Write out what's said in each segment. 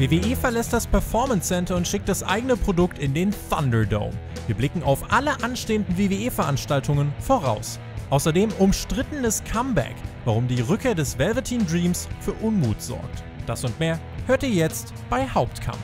WWE verlässt das Performance Center und schickt das eigene Produkt in den Thunderdome. Wir blicken auf alle anstehenden WWE-Veranstaltungen voraus. Außerdem umstrittenes Comeback, warum die Rückkehr des Velveteen Dreams für Unmut sorgt. Das und mehr hört ihr jetzt bei Hauptkampf.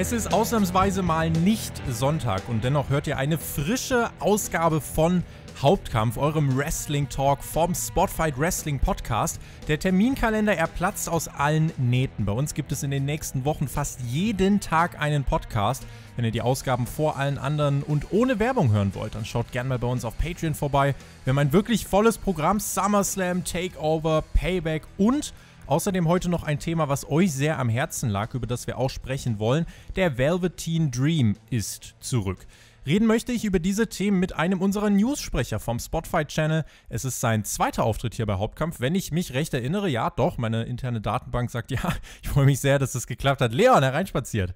Es ist ausnahmsweise mal nicht Sonntag und dennoch hört ihr eine frische Ausgabe von Hauptkampf, eurem Wrestling-Talk vom Spotfight Wrestling Podcast. Der Terminkalender erplatzt aus allen Nähten. Bei uns gibt es in den nächsten Wochen fast jeden Tag einen Podcast. Wenn ihr die Ausgaben vor allen anderen und ohne Werbung hören wollt, dann schaut gerne mal bei uns auf Patreon vorbei. Wir haben ein wirklich volles Programm: SummerSlam, Takeover, Payback und Außerdem heute noch ein Thema, was euch sehr am Herzen lag, über das wir auch sprechen wollen. Der Velveteen Dream ist zurück. Reden möchte ich über diese Themen mit einem unserer News-Sprecher vom Spotify-Channel. Es ist sein zweiter Auftritt hier bei Hauptkampf, wenn ich mich recht erinnere. Ja, doch, meine interne Datenbank sagt ja. Ich freue mich sehr, dass es das geklappt hat. Leon, hereinspaziert.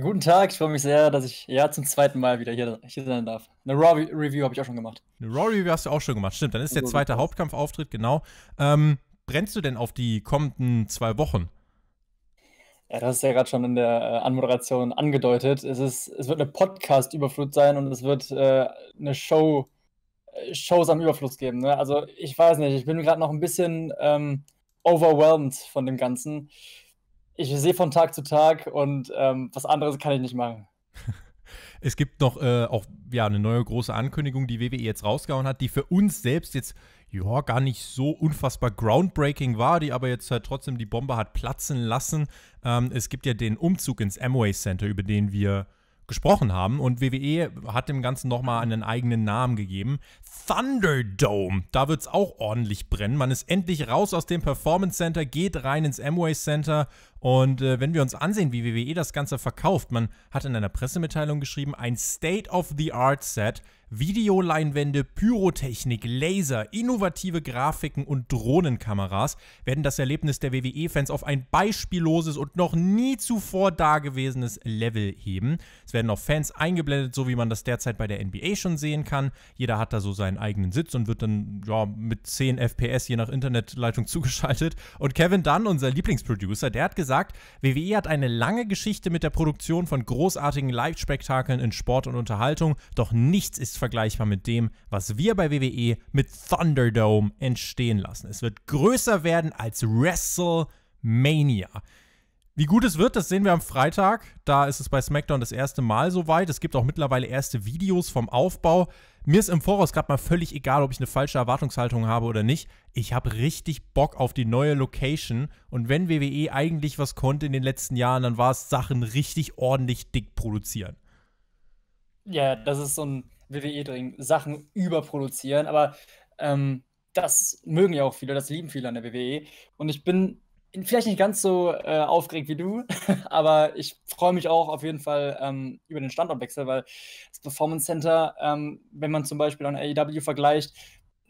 Guten Tag, ich freue mich sehr, dass ich ja zum zweiten Mal wieder hier, hier sein darf. Eine Raw-Review habe ich auch schon gemacht. Eine Raw-Review hast du auch schon gemacht, stimmt. Dann ist der zweite Hauptkampfauftritt, genau. Ähm, brennst du denn auf die kommenden zwei Wochen? Ja, das ist ja gerade schon in der äh, Anmoderation angedeutet. Es, ist, es wird eine Podcast-Überflut sein und es wird äh, eine Show, äh, Shows am Überfluss geben. Ne? Also ich weiß nicht, ich bin gerade noch ein bisschen ähm, overwhelmed von dem Ganzen. Ich sehe von Tag zu Tag und ähm, was anderes kann ich nicht machen. Es gibt noch äh, auch ja, eine neue große Ankündigung, die WWE jetzt rausgehauen hat, die für uns selbst jetzt ja, gar nicht so unfassbar groundbreaking war, die aber jetzt halt trotzdem die Bombe hat platzen lassen. Ähm, es gibt ja den Umzug ins Amway Center, über den wir gesprochen haben. Und WWE hat dem Ganzen nochmal einen eigenen Namen gegeben. Thunderdome. Da wird es auch ordentlich brennen. Man ist endlich raus aus dem Performance Center, geht rein ins Amway Center und äh, wenn wir uns ansehen, wie WWE das Ganze verkauft, man hat in einer Pressemitteilung geschrieben, ein State-of-the-Art-Set, Videoleinwände, Pyrotechnik, Laser, innovative Grafiken und Drohnenkameras werden das Erlebnis der WWE-Fans auf ein beispielloses und noch nie zuvor dagewesenes Level heben. Es werden auch Fans eingeblendet, so wie man das derzeit bei der NBA schon sehen kann. Jeder hat da so seinen eigenen Sitz und wird dann ja, mit 10 FPS je nach Internetleitung zugeschaltet. Und Kevin Dunn, unser Lieblingsproducer, der hat gesagt, gesagt, WWE hat eine lange Geschichte mit der Produktion von großartigen Live-Spektakeln in Sport und Unterhaltung, doch nichts ist vergleichbar mit dem, was wir bei WWE mit Thunderdome entstehen lassen. Es wird größer werden als WrestleMania. Wie gut es wird, das sehen wir am Freitag. Da ist es bei SmackDown das erste Mal soweit. Es gibt auch mittlerweile erste Videos vom Aufbau. Mir ist im Voraus gerade mal völlig egal, ob ich eine falsche Erwartungshaltung habe oder nicht. Ich habe richtig Bock auf die neue Location. Und wenn WWE eigentlich was konnte in den letzten Jahren, dann war es Sachen richtig ordentlich dick produzieren. Ja, das ist so ein WWE-Ding. Sachen überproduzieren. Aber ähm, das mögen ja auch viele, das lieben viele an der WWE. Und ich bin vielleicht nicht ganz so äh, aufgeregt wie du, aber ich freue mich auch auf jeden Fall ähm, über den Standortwechsel, weil das Performance Center, ähm, wenn man zum Beispiel an AEW vergleicht,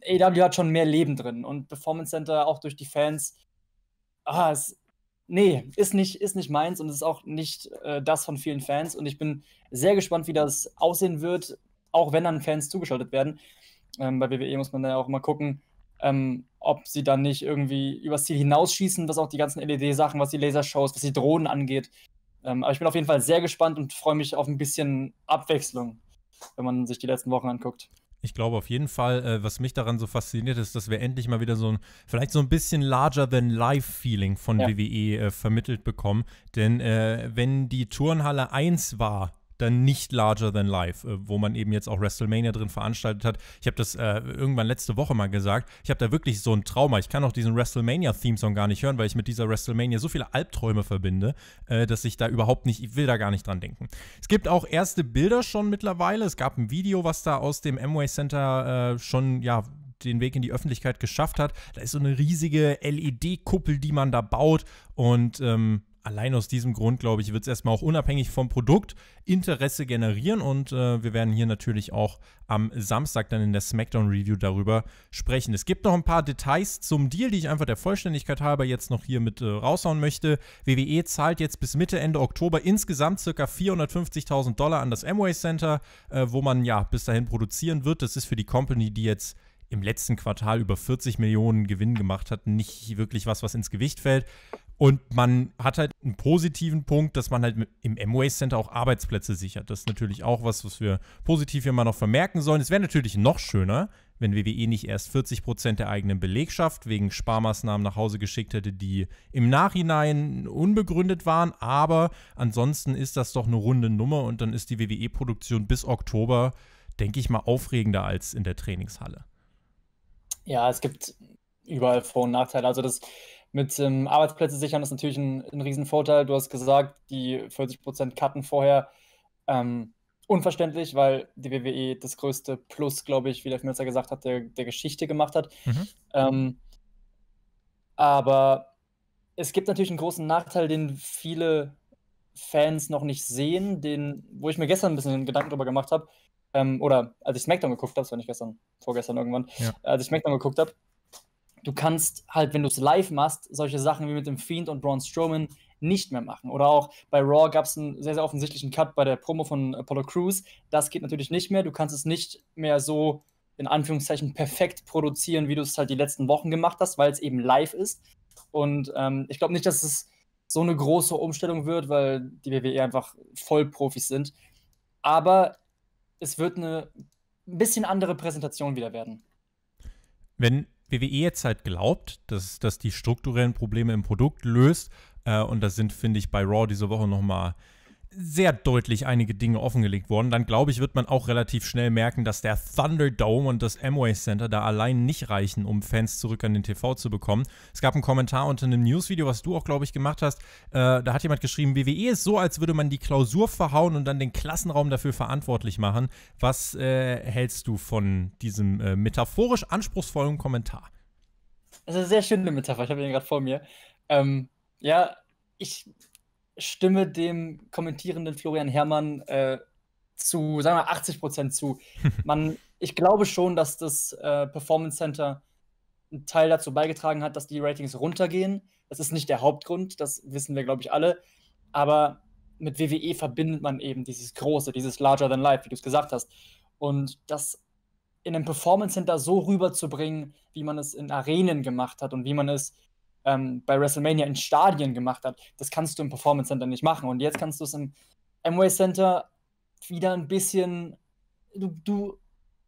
AEW hat schon mehr Leben drin und Performance Center auch durch die Fans, ah, es, nee, ist nicht, ist nicht meins und es ist auch nicht äh, das von vielen Fans und ich bin sehr gespannt, wie das aussehen wird, auch wenn dann Fans zugeschaltet werden. Ähm, bei WWE muss man da ja auch mal gucken, ähm, ob sie dann nicht irgendwie übers Ziel hinausschießen, was auch die ganzen LED-Sachen, was die Lasershows, was die Drohnen angeht. Ähm, aber ich bin auf jeden Fall sehr gespannt und freue mich auf ein bisschen Abwechslung, wenn man sich die letzten Wochen anguckt. Ich glaube auf jeden Fall, äh, was mich daran so fasziniert ist, dass wir endlich mal wieder so ein, vielleicht so ein bisschen larger-than-life-Feeling von ja. WWE äh, vermittelt bekommen. Denn äh, wenn die Turnhalle 1 war, dann nicht larger than life, äh, wo man eben jetzt auch WrestleMania drin veranstaltet hat. Ich habe das äh, irgendwann letzte Woche mal gesagt. Ich habe da wirklich so ein Trauma. Ich kann auch diesen WrestleMania-Theme-Song gar nicht hören, weil ich mit dieser WrestleMania so viele Albträume verbinde, äh, dass ich da überhaupt nicht, ich will da gar nicht dran denken. Es gibt auch erste Bilder schon mittlerweile. Es gab ein Video, was da aus dem Amway Center äh, schon, ja, den Weg in die Öffentlichkeit geschafft hat. Da ist so eine riesige LED-Kuppel, die man da baut. Und ähm, allein aus diesem Grund, glaube ich, wird es erstmal auch unabhängig vom Produkt Interesse generieren und äh, wir werden hier natürlich auch am Samstag dann in der SmackDown Review darüber sprechen. Es gibt noch ein paar Details zum Deal, die ich einfach der Vollständigkeit halber jetzt noch hier mit äh, raushauen möchte. WWE zahlt jetzt bis Mitte, Ende Oktober insgesamt ca. 450.000 Dollar an das Amway Center, äh, wo man ja bis dahin produzieren wird. Das ist für die Company, die jetzt im letzten Quartal über 40 Millionen Gewinn gemacht hat, nicht wirklich was, was ins Gewicht fällt. Und man hat halt einen positiven Punkt, dass man halt im M-Waste Center auch Arbeitsplätze sichert. Das ist natürlich auch was, was wir positiv immer noch vermerken sollen. Es wäre natürlich noch schöner, wenn WWE nicht erst 40 Prozent der eigenen Belegschaft wegen Sparmaßnahmen nach Hause geschickt hätte, die im Nachhinein unbegründet waren. Aber ansonsten ist das doch eine runde Nummer und dann ist die WWE-Produktion bis Oktober, denke ich mal, aufregender als in der Trainingshalle. Ja, es gibt überall Vor- und Nachteile. Also das mit ähm, Arbeitsplätze sichern ist natürlich ein, ein Riesenvorteil. Du hast gesagt, die 40% cutten vorher. Ähm, unverständlich, weil die WWE das größte Plus, glaube ich, wie der Finanzer gesagt hat, der, der Geschichte gemacht hat. Mhm. Ähm, aber es gibt natürlich einen großen Nachteil, den viele Fans noch nicht sehen, den, wo ich mir gestern ein bisschen Gedanken drüber gemacht habe. Ähm, oder als ich SmackDown geguckt habe, das war nicht gestern, vorgestern irgendwann, ja. als ich SmackDown geguckt habe, du kannst halt, wenn du es live machst, solche Sachen wie mit dem Fiend und Braun Strowman nicht mehr machen. Oder auch bei Raw gab es einen sehr, sehr offensichtlichen Cut bei der Promo von Apollo Crews. Das geht natürlich nicht mehr. Du kannst es nicht mehr so in Anführungszeichen perfekt produzieren, wie du es halt die letzten Wochen gemacht hast, weil es eben live ist. Und ähm, ich glaube nicht, dass es so eine große Umstellung wird, weil die WWE einfach Vollprofis sind. Aber es wird eine ein bisschen andere Präsentation wieder werden. Wenn WWE jetzt halt glaubt, dass das die strukturellen Probleme im Produkt löst. Äh, und das sind, finde ich, bei Raw diese Woche nochmal mal sehr deutlich einige Dinge offengelegt worden, dann glaube ich, wird man auch relativ schnell merken, dass der Thunderdome und das Amway Center da allein nicht reichen, um Fans zurück an den TV zu bekommen. Es gab einen Kommentar unter einem Newsvideo, was du auch, glaube ich, gemacht hast. Äh, da hat jemand geschrieben, WWE ist so, als würde man die Klausur verhauen und dann den Klassenraum dafür verantwortlich machen. Was äh, hältst du von diesem äh, metaphorisch anspruchsvollen Kommentar? Das ist eine sehr schöne Metapher, ich habe den gerade vor mir. Ähm, ja, ich stimme dem kommentierenden Florian Herrmann äh, zu, sagen wir 80 Prozent zu. Man, ich glaube schon, dass das äh, Performance Center einen Teil dazu beigetragen hat, dass die Ratings runtergehen. Das ist nicht der Hauptgrund, das wissen wir, glaube ich, alle. Aber mit WWE verbindet man eben dieses Große, dieses Larger than Life, wie du es gesagt hast. Und das in einem Performance Center so rüberzubringen, wie man es in Arenen gemacht hat und wie man es ähm, bei WrestleMania in Stadien gemacht hat, das kannst du im Performance Center nicht machen. Und jetzt kannst du es im Amway Center wieder ein bisschen, du, du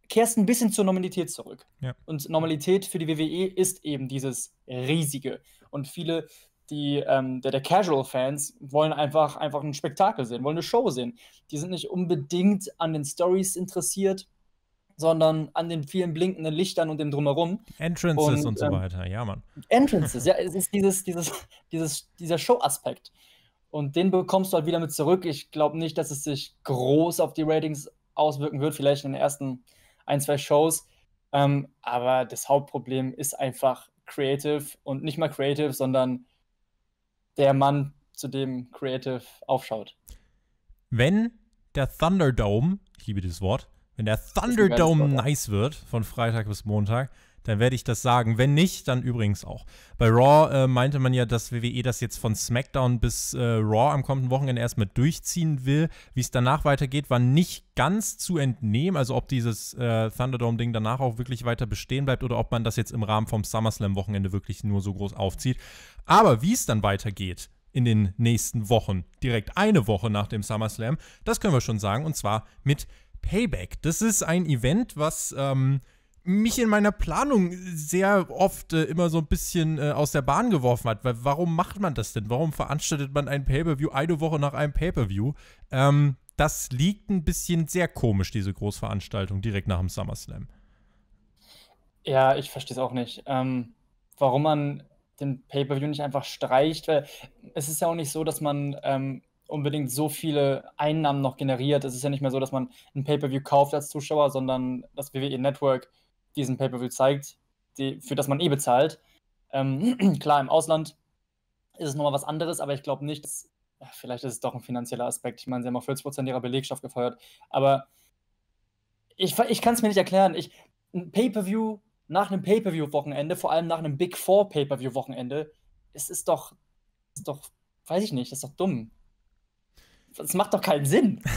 kehrst ein bisschen zur Normalität zurück. Ja. Und Normalität für die WWE ist eben dieses Riesige. Und viele die, ähm, der, der Casual-Fans wollen einfach, einfach ein Spektakel sehen, wollen eine Show sehen. Die sind nicht unbedingt an den Stories interessiert sondern an den vielen blinkenden Lichtern und dem Drumherum. Entrances und, und so ähm, weiter, ja, Mann. Entrances, ja, es ist dieses, dieses, dieses, dieser Show-Aspekt. Und den bekommst du halt wieder mit zurück. Ich glaube nicht, dass es sich groß auf die Ratings auswirken wird, vielleicht in den ersten ein, zwei Shows. Ähm, aber das Hauptproblem ist einfach Creative und nicht mal Creative, sondern der Mann, zu dem Creative aufschaut. Wenn der Thunderdome, ich liebe dieses Wort, wenn der Thunderdome nice wird, von Freitag bis Montag, dann werde ich das sagen. Wenn nicht, dann übrigens auch. Bei Raw äh, meinte man ja, dass WWE das jetzt von SmackDown bis äh, Raw am kommenden Wochenende erstmal durchziehen will. Wie es danach weitergeht, war nicht ganz zu entnehmen. Also ob dieses äh, Thunderdome-Ding danach auch wirklich weiter bestehen bleibt oder ob man das jetzt im Rahmen vom SummerSlam-Wochenende wirklich nur so groß aufzieht. Aber wie es dann weitergeht in den nächsten Wochen, direkt eine Woche nach dem SummerSlam, das können wir schon sagen. Und zwar mit Payback. Das ist ein Event, was ähm, mich in meiner Planung sehr oft äh, immer so ein bisschen äh, aus der Bahn geworfen hat. Weil warum macht man das denn? Warum veranstaltet man ein Pay-Per-View eine Woche nach einem Pay-Per-View? Ähm, das liegt ein bisschen sehr komisch, diese Großveranstaltung direkt nach dem SummerSlam. Ja, ich verstehe es auch nicht. Ähm, warum man den Pay-Per-View nicht einfach streicht, weil es ist ja auch nicht so, dass man ähm, unbedingt so viele Einnahmen noch generiert. Es ist ja nicht mehr so, dass man ein Pay-per-view kauft als Zuschauer, sondern das WWE Network diesen Pay-per-view zeigt, die, für das man eh bezahlt. Ähm, klar, im Ausland ist es nochmal was anderes, aber ich glaube nicht, dass, vielleicht ist es doch ein finanzieller Aspekt. Ich meine, sie haben auch 40% ihrer Belegschaft gefeuert, aber ich, ich kann es mir nicht erklären. Ich, ein Pay-per-view nach einem Pay-per-view-Wochenende, vor allem nach einem Big Four Pay-per-view-Wochenende, es ist doch, ist doch, weiß ich nicht, das ist doch dumm. Das macht doch keinen Sinn.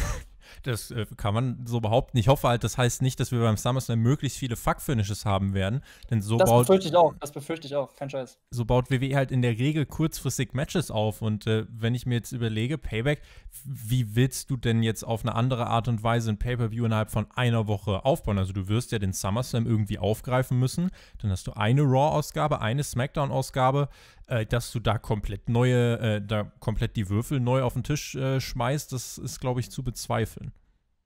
Das äh, kann man so behaupten. Ich hoffe halt, das heißt nicht, dass wir beim SummerSlam möglichst viele Fuck-Finishes haben werden. Denn so das baut, befürchte ich auch, das befürchte ich auch, kein Scheiß. So baut WWE halt in der Regel kurzfristig Matches auf. Und äh, wenn ich mir jetzt überlege, Payback, wie willst du denn jetzt auf eine andere Art und Weise ein Pay-Per-View innerhalb von einer Woche aufbauen? Also du wirst ja den SummerSlam irgendwie aufgreifen müssen. Dann hast du eine Raw-Ausgabe, eine SmackDown-Ausgabe, äh, dass du da komplett neue, äh, da komplett die Würfel neu auf den Tisch äh, schmeißt, das ist, glaube ich, zu bezweifeln.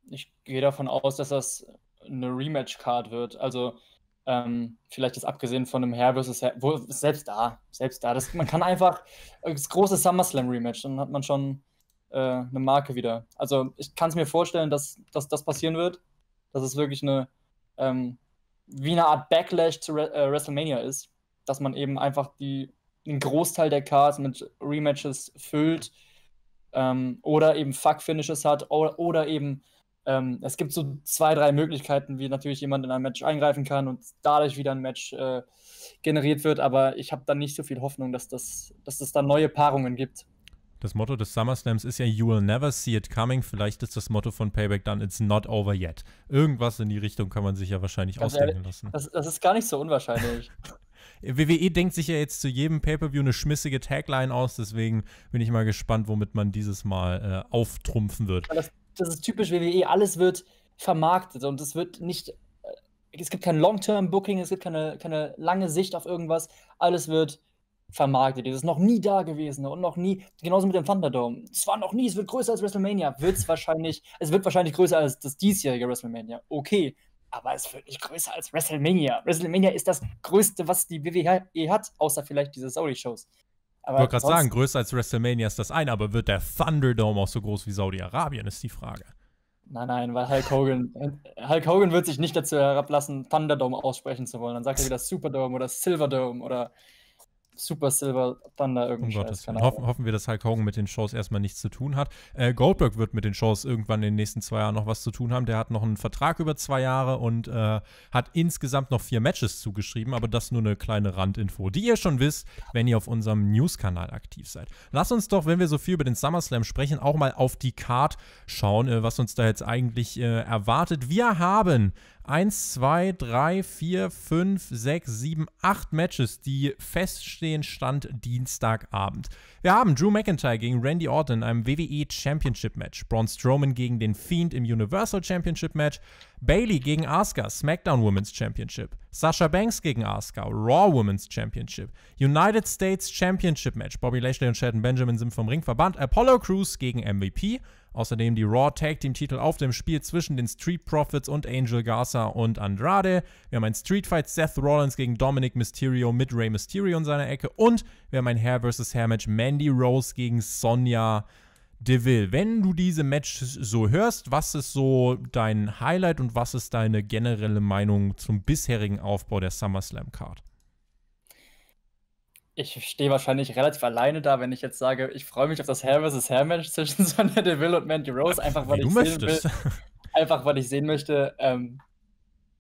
Ich gehe davon aus, dass das eine Rematch-Card wird. Also ähm, vielleicht ist abgesehen von einem Herr versus Herr, wo, selbst da, selbst da. Das, man kann einfach das große SummerSlam-Rematch, dann hat man schon äh, eine Marke wieder. Also ich kann es mir vorstellen, dass, dass das passieren wird. Dass es wirklich eine ähm, wie eine Art Backlash zu Re äh, WrestleMania ist, dass man eben einfach die einen Großteil der Cards mit Rematches füllt ähm, oder eben Fuck-Finishes hat oder, oder eben ähm, es gibt so zwei, drei Möglichkeiten, wie natürlich jemand in ein Match eingreifen kann und dadurch wieder ein Match äh, generiert wird, aber ich habe da nicht so viel Hoffnung, dass, das, dass es da neue Paarungen gibt. Das Motto des SummerSlams ist ja You will never see it coming. Vielleicht ist das Motto von Payback dann It's not over yet. Irgendwas in die Richtung kann man sich ja wahrscheinlich Ganz ausdenken ehrlich, lassen. Das, das ist gar nicht so unwahrscheinlich. WWE denkt sich ja jetzt zu jedem Pay-Per-View eine schmissige Tagline aus, deswegen bin ich mal gespannt, womit man dieses Mal äh, auftrumpfen wird. Das, das ist typisch WWE, alles wird vermarktet und es wird nicht äh, es gibt kein Long-Term-Booking, es gibt keine, keine lange Sicht auf irgendwas. Alles wird vermarktet. ist noch nie da gewesen und noch nie, genauso mit dem Thunderdome. Es war noch nie, es wird größer als WrestleMania. Wird's wahrscheinlich, es wird wahrscheinlich größer als das diesjährige WrestleMania. Okay, aber es wird nicht größer als WrestleMania. WrestleMania ist das Größte, was die WWE hat, außer vielleicht diese Saudi-Shows. Ich wollte gerade sagen, größer als WrestleMania ist das eine, aber wird der Thunderdome auch so groß wie Saudi-Arabien, ist die Frage. Nein, nein, weil Hulk Hogan, Hulk Hogan wird sich nicht dazu herablassen, Thunderdome aussprechen zu wollen. Dann sagt er wieder Superdome oder Silverdome oder Super Silver Thunder irgendwie. Um Gottes Willen. Hoffen, hoffen wir, dass Hulk Hogan mit den Shows erstmal nichts zu tun hat. Äh, Goldberg wird mit den Shows irgendwann in den nächsten zwei Jahren noch was zu tun haben. Der hat noch einen Vertrag über zwei Jahre und äh, hat insgesamt noch vier Matches zugeschrieben, aber das nur eine kleine Randinfo, die ihr schon wisst, wenn ihr auf unserem News-Kanal aktiv seid. Lass uns doch, wenn wir so viel über den SummerSlam sprechen, auch mal auf die Card schauen, äh, was uns da jetzt eigentlich äh, erwartet. Wir haben 1, 2, 3, 4, 5, 6, 7, 8 Matches, die feststehen, stand Dienstagabend. Wir haben Drew McIntyre gegen Randy Orton in einem WWE Championship Match, Braun Strowman gegen den Fiend im Universal Championship Match, Bailey gegen Asuka, SmackDown Women's Championship, Sasha Banks gegen Asuka, Raw Women's Championship, United States Championship Match, Bobby Lashley und Shelton Benjamin sind vom Ringverband, Apollo Crews gegen MVP, Außerdem die Raw Tag Team Titel auf dem Spiel zwischen den Street Profits und Angel Garza und Andrade. Wir haben ein Street Fight Seth Rollins gegen Dominic Mysterio mit Rey Mysterio in seiner Ecke und wir haben ein Hair vs. Hair Match Mandy Rose gegen Sonja Deville. Wenn du diese Matches so hörst, was ist so dein Highlight und was ist deine generelle Meinung zum bisherigen Aufbau der SummerSlam Card? ich stehe wahrscheinlich relativ alleine da, wenn ich jetzt sage, ich freue mich auf das Hair vs. Hair Match zwischen Sonja Deville und Mandy Rose, einfach weil ich sehen will, einfach weil ich sehen möchte, ähm,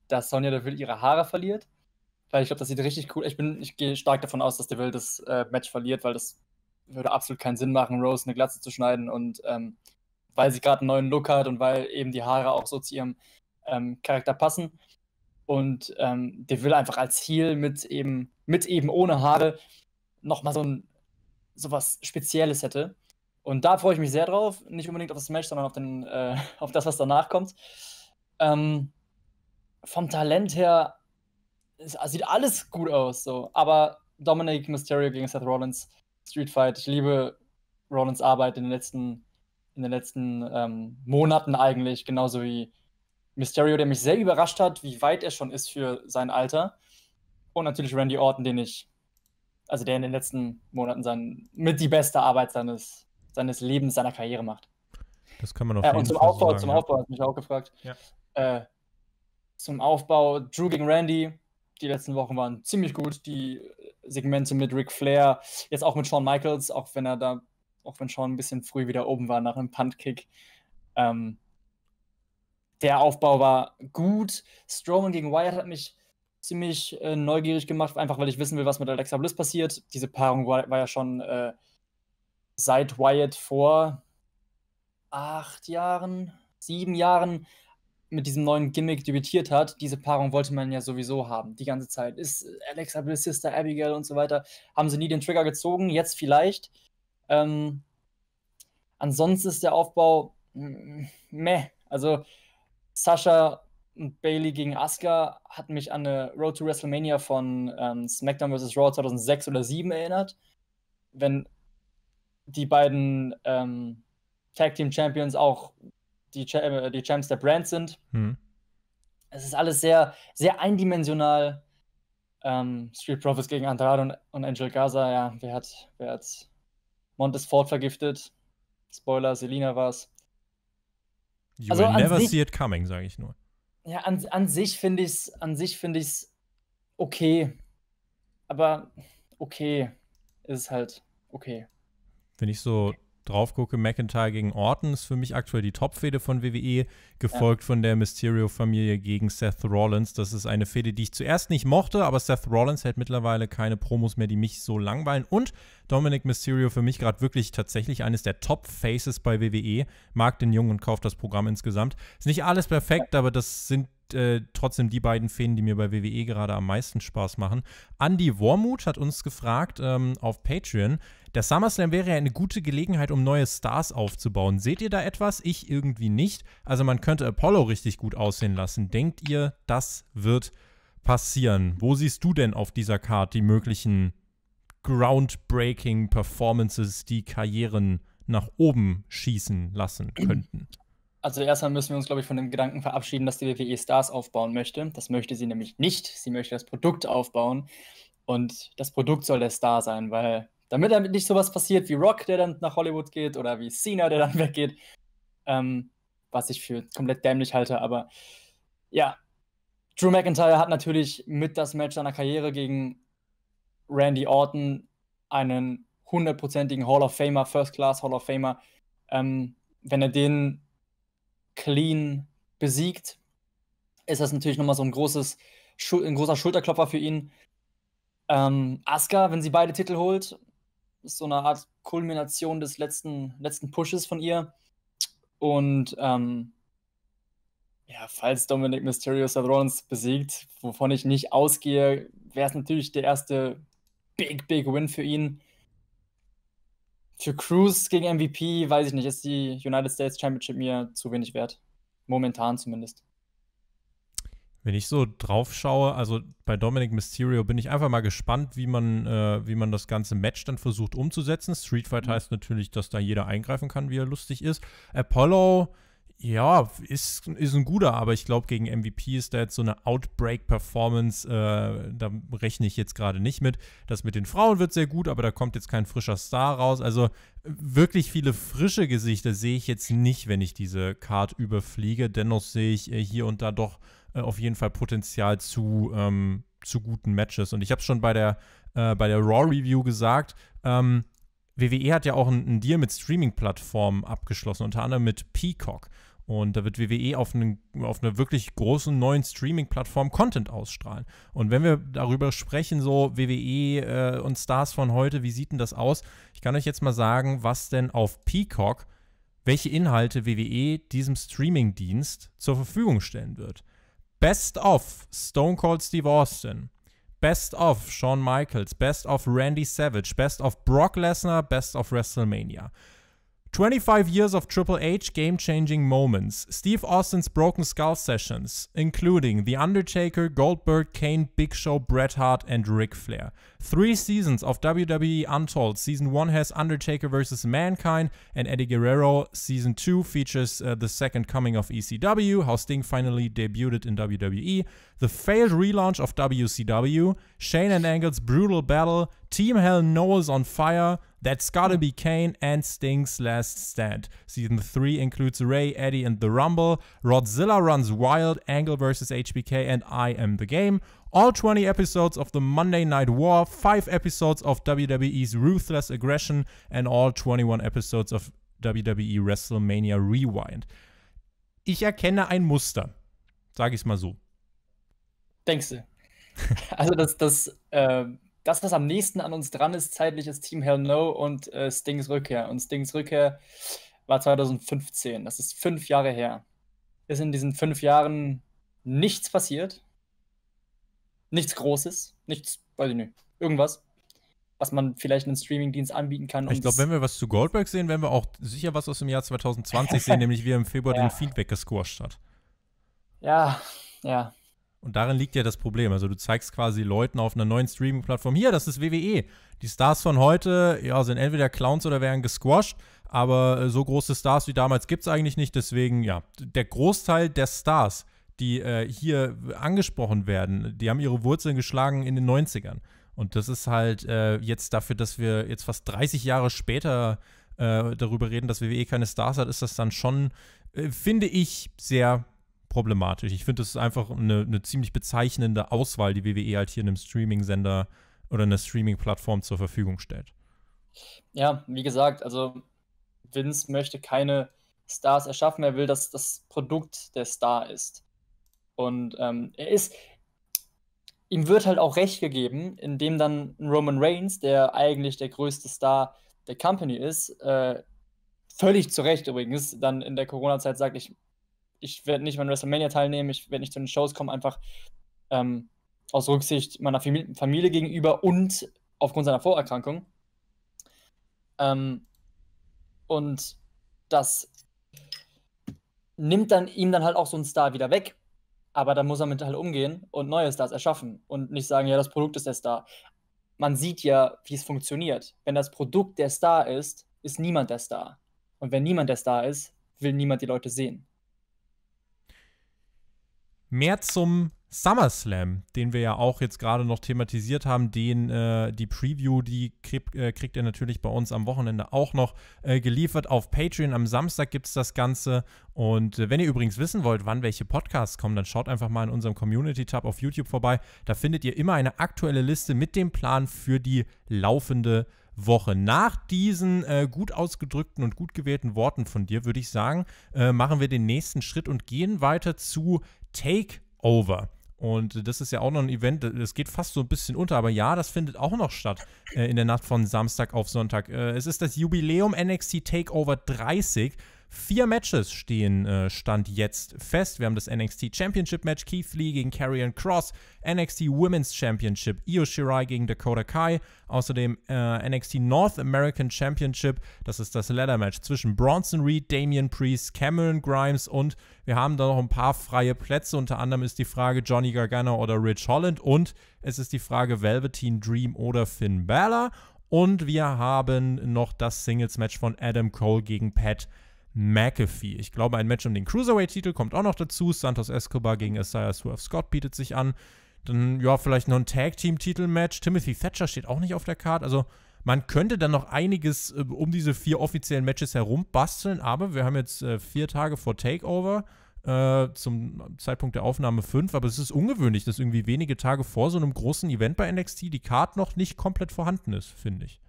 dass Sonja Deville ihre Haare verliert, weil ich glaube, das sieht richtig cool. Ich ich gehe stark davon aus, dass Deville das äh, Match verliert, weil das würde absolut keinen Sinn machen, Rose eine Glatze zu schneiden und ähm, weil sie gerade einen neuen Look hat und weil eben die Haare auch so zu ihrem ähm, Charakter passen und ähm, Deville einfach als Heel mit eben mit eben ohne Haare nochmal so ein sowas Spezielles hätte. Und da freue ich mich sehr drauf. Nicht unbedingt auf das Match, sondern auf, den, äh, auf das, was danach kommt. Ähm, vom Talent her es, sieht alles gut aus. So. Aber Dominic Mysterio gegen Seth Rollins, Street Fight. Ich liebe Rollins Arbeit in den letzten, in den letzten ähm, Monaten eigentlich. Genauso wie Mysterio, der mich sehr überrascht hat, wie weit er schon ist für sein Alter. Und natürlich Randy Orton, den ich also der in den letzten Monaten sein, mit die beste Arbeit seines, seines Lebens, seiner Karriere macht. Das kann man auf äh, jeden und zum Fall Aufbau, sagen, zum Aufbau, ja. hast mich auch gefragt. Ja. Äh, zum Aufbau, Drew gegen Randy, die letzten Wochen waren ziemlich gut. Die Segmente mit Ric Flair, jetzt auch mit Shawn Michaels, auch wenn er da, auch wenn Shawn ein bisschen früh wieder oben war nach einem Puntkick. Ähm, der Aufbau war gut. Strowman gegen Wyatt hat mich ziemlich äh, neugierig gemacht, einfach weil ich wissen will, was mit Alexa Bliss passiert. Diese Paarung war, war ja schon äh, seit Wyatt vor acht Jahren, sieben Jahren mit diesem neuen Gimmick debütiert hat. Diese Paarung wollte man ja sowieso haben, die ganze Zeit. Ist äh, Alexa Bliss Sister Abigail und so weiter. Haben sie nie den Trigger gezogen, jetzt vielleicht. Ähm, ansonsten ist der Aufbau mm, mm, meh. Also Sascha Bailey gegen Asuka hat mich an eine Road to WrestleMania von ähm, SmackDown vs. Raw 2006 oder 2007 erinnert, wenn die beiden ähm, Tag Team Champions auch die, Cha äh, die Champs der Brand sind. Hm. Es ist alles sehr, sehr eindimensional. Ähm, Street Profits gegen Andrade und, und Angel Gaza, ja, wer hat, wer hat Montes Ford vergiftet? Spoiler, Selina war's. You also will never see it coming, sage ich nur. Ja, an, an sich finde ich es, an sich finde ich okay. Aber okay ist halt okay. Finde ich so drauf gucke, McIntyre gegen Orton ist für mich aktuell die Top-Fehde von WWE, gefolgt ja. von der Mysterio-Familie gegen Seth Rollins. Das ist eine Fehde, die ich zuerst nicht mochte, aber Seth Rollins hält mittlerweile keine Promos mehr, die mich so langweilen. Und Dominic Mysterio für mich gerade wirklich tatsächlich eines der Top-Faces bei WWE. Mag den Jungen und kauft das Programm insgesamt. Ist nicht alles perfekt, aber das sind äh, trotzdem die beiden Fäden, die mir bei WWE gerade am meisten Spaß machen. Andy Warmut hat uns gefragt ähm, auf Patreon, der SummerSlam wäre ja eine gute Gelegenheit, um neue Stars aufzubauen. Seht ihr da etwas? Ich irgendwie nicht. Also man könnte Apollo richtig gut aussehen lassen. Denkt ihr, das wird passieren? Wo siehst du denn auf dieser Karte die möglichen groundbreaking Performances, die Karrieren nach oben schießen lassen könnten? Also erstmal müssen wir uns, glaube ich, von dem Gedanken verabschieden, dass die WWE Stars aufbauen möchte. Das möchte sie nämlich nicht. Sie möchte das Produkt aufbauen. Und das Produkt soll der Star sein, weil damit damit halt nicht sowas passiert wie Rock, der dann nach Hollywood geht, oder wie Cena, der dann weggeht, ähm, was ich für komplett dämlich halte. Aber ja, Drew McIntyre hat natürlich mit das Match seiner Karriere gegen Randy Orton einen hundertprozentigen Hall of Famer, First Class Hall of Famer. Ähm, wenn er den clean besiegt, ist das natürlich nochmal so ein, großes, ein großer Schulterklopfer für ihn. Ähm, Asuka, wenn sie beide Titel holt, ist so eine Art Kulmination des letzten, letzten Pushes von ihr. Und ähm, ja, falls Dominic Mysterio Seth Rollins besiegt, wovon ich nicht ausgehe, wäre es natürlich der erste Big, Big Win für ihn für Cruz gegen MVP, weiß ich nicht, ist die United States Championship mir zu wenig wert. Momentan zumindest. Wenn ich so drauf schaue, also bei Dominic Mysterio bin ich einfach mal gespannt, wie man, äh, wie man das ganze Match dann versucht umzusetzen. Street Fight mhm. heißt natürlich, dass da jeder eingreifen kann, wie er lustig ist. Apollo, ja, ist, ist ein guter, aber ich glaube, gegen MVP ist da jetzt so eine Outbreak-Performance, äh, da rechne ich jetzt gerade nicht mit. Das mit den Frauen wird sehr gut, aber da kommt jetzt kein frischer Star raus. Also wirklich viele frische Gesichter sehe ich jetzt nicht, wenn ich diese Card überfliege. Dennoch sehe ich äh, hier und da doch äh, auf jeden Fall Potenzial zu, ähm, zu guten Matches. Und ich habe es schon bei der, äh, bei der Raw-Review gesagt, ähm, WWE hat ja auch einen Deal mit Streaming-Plattformen abgeschlossen, unter anderem mit Peacock. Und da wird WWE auf, einen, auf einer wirklich großen neuen Streaming-Plattform Content ausstrahlen. Und wenn wir darüber sprechen, so WWE äh, und Stars von heute, wie sieht denn das aus? Ich kann euch jetzt mal sagen, was denn auf Peacock, welche Inhalte WWE diesem Streaming-Dienst zur Verfügung stellen wird. Best of Stone Cold Steve Austin. Best of Shawn Michaels, Best of Randy Savage, Best of Brock Lesnar, Best of WrestleMania. 25 years of Triple H game changing moments, Steve Austin's Broken Skull sessions, including The Undertaker, Goldberg, Kane, Big Show, Bret Hart, and Ric Flair. Three seasons of WWE Untold. Season 1 has Undertaker vs. Mankind, and Eddie Guerrero. Season 2 features uh, the second coming of ECW, how Sting finally debuted in WWE, the failed relaunch of WCW, Shane and Angle's brutal battle, Team Hell No's on fire, that's gotta hmm. be Kane and Sting's last stand. Season 3 includes Ray, Eddie, and The Rumble. Rodzilla Runs Wild, Angle vs. HBK, and I Am the Game. All 20 episodes of the Monday Night War, 5 episodes of WWE's Ruthless Aggression, and all 21 episodes of WWE WrestleMania Rewind. Ich erkenne ein Muster, sag ich mal so. Denkst du? Also das, das ähm, das, was am nächsten an uns dran ist, zeitlich ist Team Hell No und äh, Stings Rückkehr. Und Stings Rückkehr war 2015. Das ist fünf Jahre her. Ist in diesen fünf Jahren nichts passiert. Nichts Großes. Nichts, weiß ich nicht. Irgendwas. Was man vielleicht einen Streamingdienst anbieten kann. Um ich glaube, wenn wir was zu Goldberg sehen, werden wir auch sicher was aus dem Jahr 2020 sehen, nämlich wie er im Februar ja. den Feedback gesquasht hat. Ja, ja. Und darin liegt ja das Problem. Also du zeigst quasi Leuten auf einer neuen Streaming-Plattform, hier, das ist WWE. Die Stars von heute, ja, sind entweder Clowns oder werden gesquashed, aber äh, so große Stars wie damals gibt es eigentlich nicht. Deswegen, ja, der Großteil der Stars, die äh, hier angesprochen werden, die haben ihre Wurzeln geschlagen in den 90ern. Und das ist halt äh, jetzt dafür, dass wir jetzt fast 30 Jahre später äh, darüber reden, dass WWE keine Stars hat, ist das dann schon, äh, finde ich, sehr problematisch. Ich finde, das ist einfach eine, eine ziemlich bezeichnende Auswahl, die WWE halt hier einem Streaming-Sender oder einer Streaming-Plattform zur Verfügung stellt. Ja, wie gesagt, also Vince möchte keine Stars erschaffen, er will, dass das Produkt der Star ist. Und ähm, er ist, ihm wird halt auch recht gegeben, indem dann Roman Reigns, der eigentlich der größte Star der Company ist, äh, völlig zu Recht übrigens, dann in der Corona-Zeit sagt, ich ich werde nicht an WrestleMania teilnehmen, ich werde nicht zu den Shows kommen, einfach ähm, aus Rücksicht meiner Familie gegenüber und aufgrund seiner Vorerkrankung. Ähm, und das nimmt dann ihm dann halt auch so einen Star wieder weg. Aber dann muss er mit halt umgehen und neue Stars erschaffen und nicht sagen, ja, das Produkt ist der Star. Man sieht ja, wie es funktioniert. Wenn das Produkt der Star ist, ist niemand der Star. Und wenn niemand der Star ist, will niemand die Leute sehen mehr zum SummerSlam, den wir ja auch jetzt gerade noch thematisiert haben, den äh, die Preview, die krieg, äh, kriegt ihr natürlich bei uns am Wochenende auch noch äh, geliefert auf Patreon. Am Samstag gibt es das Ganze. Und äh, wenn ihr übrigens wissen wollt, wann welche Podcasts kommen, dann schaut einfach mal in unserem Community-Tab auf YouTube vorbei. Da findet ihr immer eine aktuelle Liste mit dem Plan für die laufende äh, Woche. Nach diesen äh, gut ausgedrückten und gut gewählten Worten von dir würde ich sagen, äh, machen wir den nächsten Schritt und gehen weiter zu Takeover. Und das ist ja auch noch ein Event, das geht fast so ein bisschen unter, aber ja, das findet auch noch statt äh, in der Nacht von Samstag auf Sonntag. Äh, es ist das Jubiläum NXT Takeover 30 Vier Matches stehen äh, Stand jetzt fest. Wir haben das NXT Championship Match Keith Lee gegen Karrion Cross, NXT Women's Championship Io Shirai gegen Dakota Kai, außerdem äh, NXT North American Championship, das ist das Ladder Match zwischen Bronson Reed, Damian Priest, Cameron Grimes und wir haben da noch ein paar freie Plätze. Unter anderem ist die Frage Johnny Gargano oder Rich Holland und es ist die Frage Velveteen Dream oder Finn Balor. Und wir haben noch das Singles-Match von Adam Cole gegen Pat McAfee. Ich glaube, ein Match um den Cruiserweight-Titel kommt auch noch dazu. Santos Escobar gegen Isaiah Swerve Scott bietet sich an. Dann, ja, vielleicht noch ein Tag-Team-Titel-Match. Timothy Thatcher steht auch nicht auf der Karte. Also, man könnte dann noch einiges äh, um diese vier offiziellen Matches herum basteln, aber wir haben jetzt äh, vier Tage vor Takeover. Äh, zum Zeitpunkt der Aufnahme fünf, aber es ist ungewöhnlich, dass irgendwie wenige Tage vor so einem großen Event bei NXT die Karte noch nicht komplett vorhanden ist, finde ich.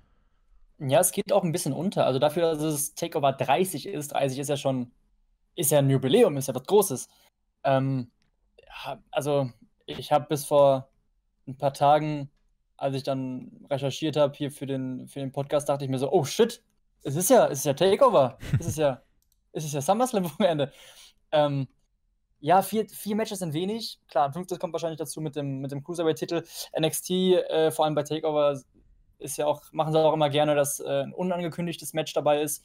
Ja, es geht auch ein bisschen unter. Also dafür, dass es Takeover 30 ist, 30 ist ja schon, ist ja ein Jubiläum, ist ja was Großes. Ähm, also ich habe bis vor ein paar Tagen, als ich dann recherchiert habe hier für den, für den Podcast, dachte ich mir so, oh shit, es ist ja, es ist ja Takeover. es ist ja, es ist ja SummerSlam-Wochenende. Ähm, ja, vier, vier Matches sind wenig. Klar, ein fünftes kommt wahrscheinlich dazu mit dem, mit dem Cruiserweight-Titel. NXT, äh, vor allem bei Takeover, ist ja auch, machen sie auch immer gerne, dass äh, ein unangekündigtes Match dabei ist.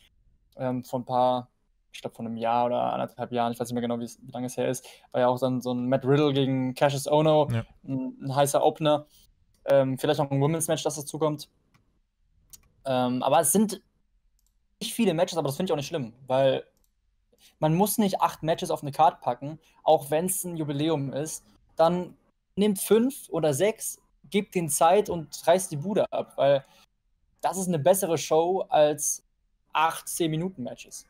Ähm, von ein paar, ich glaube von einem Jahr oder anderthalb Jahren, ich weiß nicht mehr genau, wie lange es her ist, war ja auch dann so ein Matt Riddle gegen Cassius Ono, ja. ein, ein, heißer Opener. Ähm, vielleicht auch ein Women's Match, das dazukommt. Ähm, aber es sind nicht viele Matches, aber das finde ich auch nicht schlimm, weil man muss nicht acht Matches auf eine Card packen, auch wenn es ein Jubiläum ist. Dann nimmt fünf oder sechs gib den Zeit und reiß die Bude ab, weil das ist eine bessere Show als 8, 10 Minuten Matches.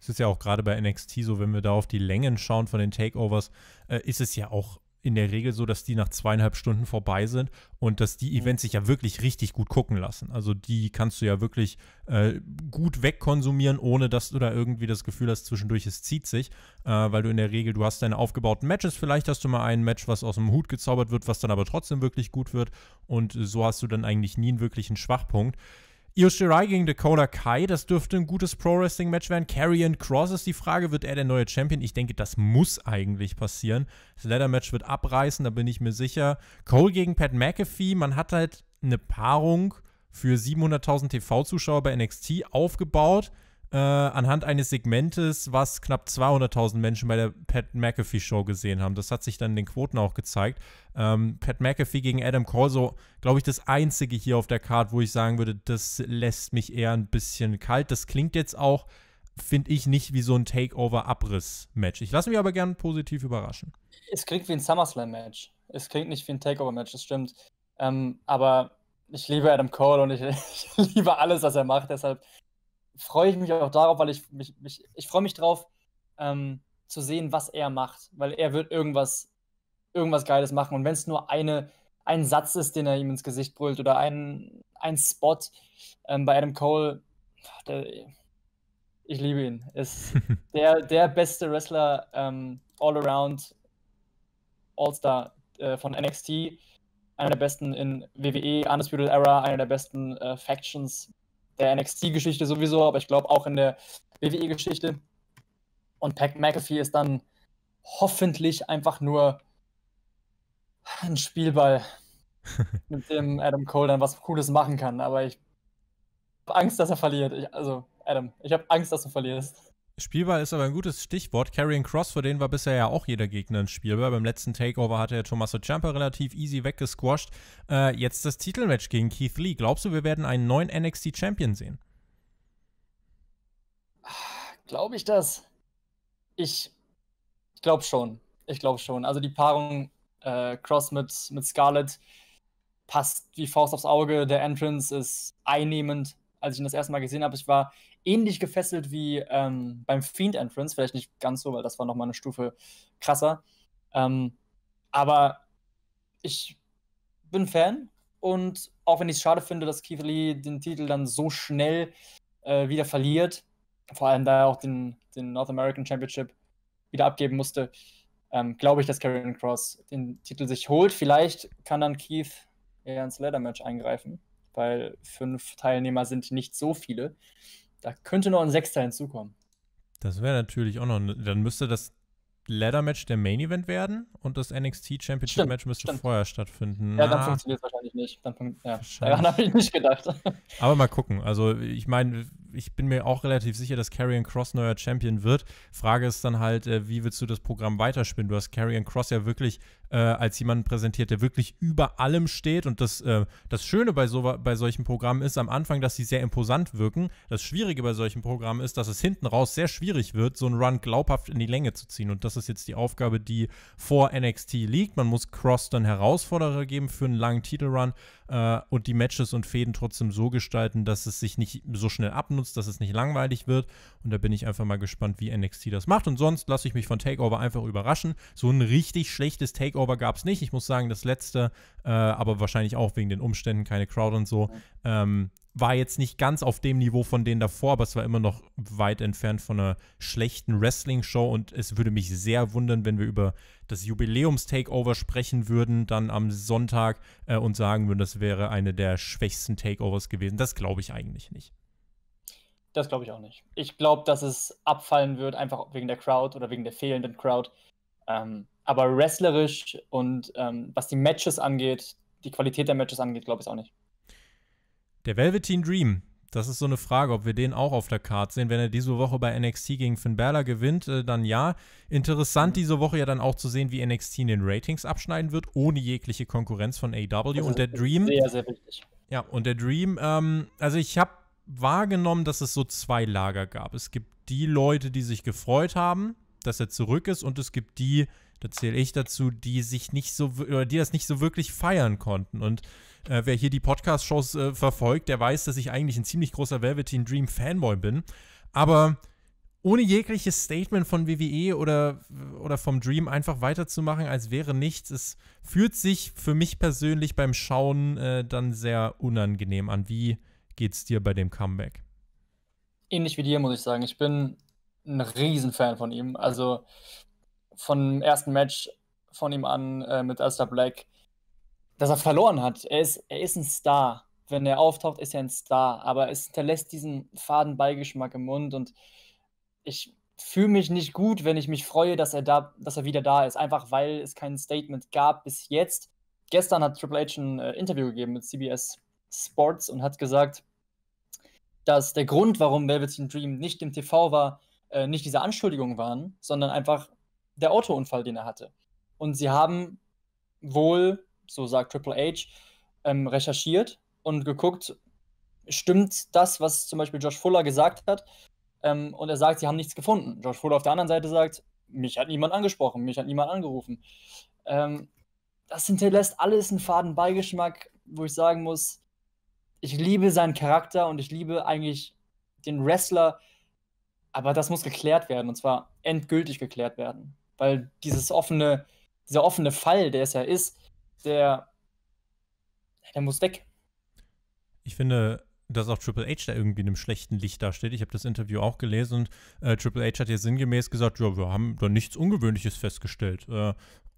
Es ist ja auch gerade bei NXT so, wenn wir da auf die Längen schauen von den Takeovers, äh, ist es ja auch in der Regel so, dass die nach zweieinhalb Stunden vorbei sind und dass die mhm. Events sich ja wirklich richtig gut gucken lassen. Also die kannst du ja wirklich äh, gut wegkonsumieren, ohne dass du da irgendwie das Gefühl hast, zwischendurch es zieht sich, äh, weil du in der Regel, du hast deine aufgebauten Matches, vielleicht hast du mal ein Match, was aus dem Hut gezaubert wird, was dann aber trotzdem wirklich gut wird und so hast du dann eigentlich nie einen wirklichen Schwachpunkt. Io Shirai gegen Dakota Kai, das dürfte ein gutes Pro-Wrestling-Match werden. Karrion Cross ist die Frage, wird er der neue Champion? Ich denke, das muss eigentlich passieren. Das Leather-Match wird abreißen, da bin ich mir sicher. Cole gegen Pat McAfee, man hat halt eine Paarung für 700.000 TV-Zuschauer bei NXT aufgebaut äh, anhand eines Segmentes, was knapp 200.000 Menschen bei der Pat McAfee Show gesehen haben. Das hat sich dann in den Quoten auch gezeigt. Ähm, Pat McAfee gegen Adam Cole, so glaube ich das einzige hier auf der Card, wo ich sagen würde, das lässt mich eher ein bisschen kalt. Das klingt jetzt auch, finde ich, nicht wie so ein Takeover-Abriss-Match. Ich lasse mich aber gern positiv überraschen. Es klingt wie ein SummerSlam-Match. Es klingt nicht wie ein Takeover-Match, das stimmt. Ähm, aber ich liebe Adam Cole und ich, ich liebe alles, was er macht. Deshalb freue ich mich auch darauf, weil ich mich, mich ich freue mich drauf, ähm, zu sehen, was er macht, weil er wird irgendwas, irgendwas Geiles machen. Und wenn es nur eine, ein Satz ist, den er ihm ins Gesicht brüllt oder ein, ein Spot ähm, bei Adam Cole, der, ich liebe ihn. Ist der, der beste Wrestler ähm, all around, All-Star äh, von NXT, einer der besten in WWE, Undisputed Era, einer der besten äh, Factions der NXT-Geschichte sowieso, aber ich glaube auch in der WWE-Geschichte. Und Pack McAfee ist dann hoffentlich einfach nur ein Spielball, mit dem Adam Cole dann was Cooles machen kann. Aber ich habe Angst, dass er verliert. Ich, also, Adam, ich habe Angst, dass du verlierst. Spielbar ist aber ein gutes Stichwort. Carrying Cross, für den war bisher ja auch jeder Gegner ein Spielbar. Beim letzten Takeover hatte er Tommaso Ciampa relativ easy weggesquashed. Äh, jetzt das Titelmatch gegen Keith Lee. Glaubst du, wir werden einen neuen NXT Champion sehen? Glaube ich das? Ich, ich glaube schon. Ich glaube schon. Also die Paarung äh, Cross mit, mit Scarlett passt wie Faust aufs Auge. Der Entrance ist einnehmend. Als ich ihn das erste Mal gesehen habe, ich war ähnlich gefesselt wie ähm, beim Fiend Entrance. Vielleicht nicht ganz so, weil das war nochmal eine Stufe krasser. Ähm, aber ich bin Fan und auch wenn ich es schade finde, dass Keith Lee den Titel dann so schnell äh, wieder verliert, vor allem da er auch den, den North American Championship wieder abgeben musste, ähm, glaube ich, dass Karen Cross den Titel sich holt. Vielleicht kann dann Keith eher ins Leather Match eingreifen, weil fünf Teilnehmer sind nicht so viele. Da könnte noch ein Sechster hinzukommen. Das wäre natürlich auch noch. Dann müsste das Ladder Match der Main Event werden und das NXT Championship stimmt, Match müsste stimmt. vorher stattfinden. Ja, dann ah. funktioniert es wahrscheinlich nicht. Dann, ja, daran habe ich nicht gedacht. Aber mal gucken. Also, ich meine, ich bin mir auch relativ sicher, dass Karrion Cross neuer Champion wird. Frage ist dann halt, äh, wie willst du das Programm weiterspinnen? Du hast Karrion Cross ja wirklich äh, als jemanden präsentiert, der wirklich über allem steht. Und das, äh, das Schöne bei, so, bei solchen Programmen ist am Anfang, dass sie sehr imposant wirken. Das Schwierige bei solchen Programmen ist, dass es hinten raus sehr schwierig wird, so einen Run glaubhaft in die Länge zu ziehen. Und das ist jetzt die Aufgabe, die vor NXT liegt. Man muss Cross dann Herausforderer geben für einen langen Titelrun äh, und die Matches und Fäden trotzdem so gestalten, dass es sich nicht so schnell abnutzt, dass es nicht langweilig wird. Und da bin ich einfach mal gespannt, wie NXT das macht. Und sonst lasse ich mich von Takeover einfach überraschen. So ein richtig schlechtes Takeover gab es nicht. Ich muss sagen, das letzte, äh, aber wahrscheinlich auch wegen den Umständen, keine Crowd und so, ähm, war jetzt nicht ganz auf dem Niveau von denen davor, aber es war immer noch weit entfernt von einer schlechten Wrestling-Show und es würde mich sehr wundern, wenn wir über das Jubiläums-Takeover sprechen würden, dann am Sonntag äh, und sagen würden, das wäre eine der schwächsten Takeovers gewesen. Das glaube ich eigentlich nicht. Das glaube ich auch nicht. Ich glaube, dass es abfallen wird, einfach wegen der Crowd oder wegen der fehlenden Crowd. Ähm, aber wrestlerisch und ähm, was die Matches angeht, die Qualität der Matches angeht, glaube ich auch nicht. Der Velveteen Dream, das ist so eine Frage, ob wir den auch auf der Karte sehen. Wenn er diese Woche bei NXT gegen Finn Balor gewinnt, äh, dann ja. Interessant mhm. diese Woche ja dann auch zu sehen, wie NXT in den Ratings abschneiden wird, ohne jegliche Konkurrenz von AW. Also, und der äh, Dream. Sehr, sehr wichtig. Ja, und der Dream, ähm, also ich habe wahrgenommen, dass es so zwei Lager gab. Es gibt die Leute, die sich gefreut haben, dass er zurück ist, und es gibt die, da zähle ich dazu, die sich nicht so, oder die das nicht so wirklich feiern konnten. Und äh, wer hier die Podcast-Shows äh, verfolgt, der weiß, dass ich eigentlich ein ziemlich großer Velveteen Dream Fanboy bin. Aber ohne jegliches Statement von WWE oder, oder vom Dream einfach weiterzumachen, als wäre nichts, es fühlt sich für mich persönlich beim Schauen äh, dann sehr unangenehm an. Wie geht's dir bei dem Comeback? Ähnlich wie dir, muss ich sagen. Ich bin ein Riesenfan von ihm. Also vom ersten Match von ihm an äh, mit Alistair Black dass er verloren hat. Er ist, er ist ein Star. Wenn er auftaucht, ist er ein Star. Aber es hinterlässt diesen faden Beigeschmack im Mund und ich fühle mich nicht gut, wenn ich mich freue, dass er, da, dass er wieder da ist. Einfach weil es kein Statement gab bis jetzt. Gestern hat Triple H ein äh, Interview gegeben mit CBS Sports und hat gesagt, dass der Grund, warum Velveteen Dream nicht im TV war, äh, nicht diese Anschuldigungen waren, sondern einfach der Autounfall, den er hatte. Und sie haben wohl so sagt Triple H, ähm, recherchiert und geguckt, stimmt das, was zum Beispiel Josh Fuller gesagt hat? Ähm, und er sagt, sie haben nichts gefunden. Josh Fuller auf der anderen Seite sagt, mich hat niemand angesprochen, mich hat niemand angerufen. Ähm, das hinterlässt alles einen faden Beigeschmack, wo ich sagen muss, ich liebe seinen Charakter und ich liebe eigentlich den Wrestler, aber das muss geklärt werden und zwar endgültig geklärt werden, weil dieses offene, dieser offene Fall, der es ja ist, der, der muss weg. Ich finde, dass auch Triple H da irgendwie in einem schlechten Licht dasteht. Ich habe das Interview auch gelesen und äh, Triple H hat ja sinngemäß gesagt, ja, wir haben da nichts Ungewöhnliches festgestellt. Äh,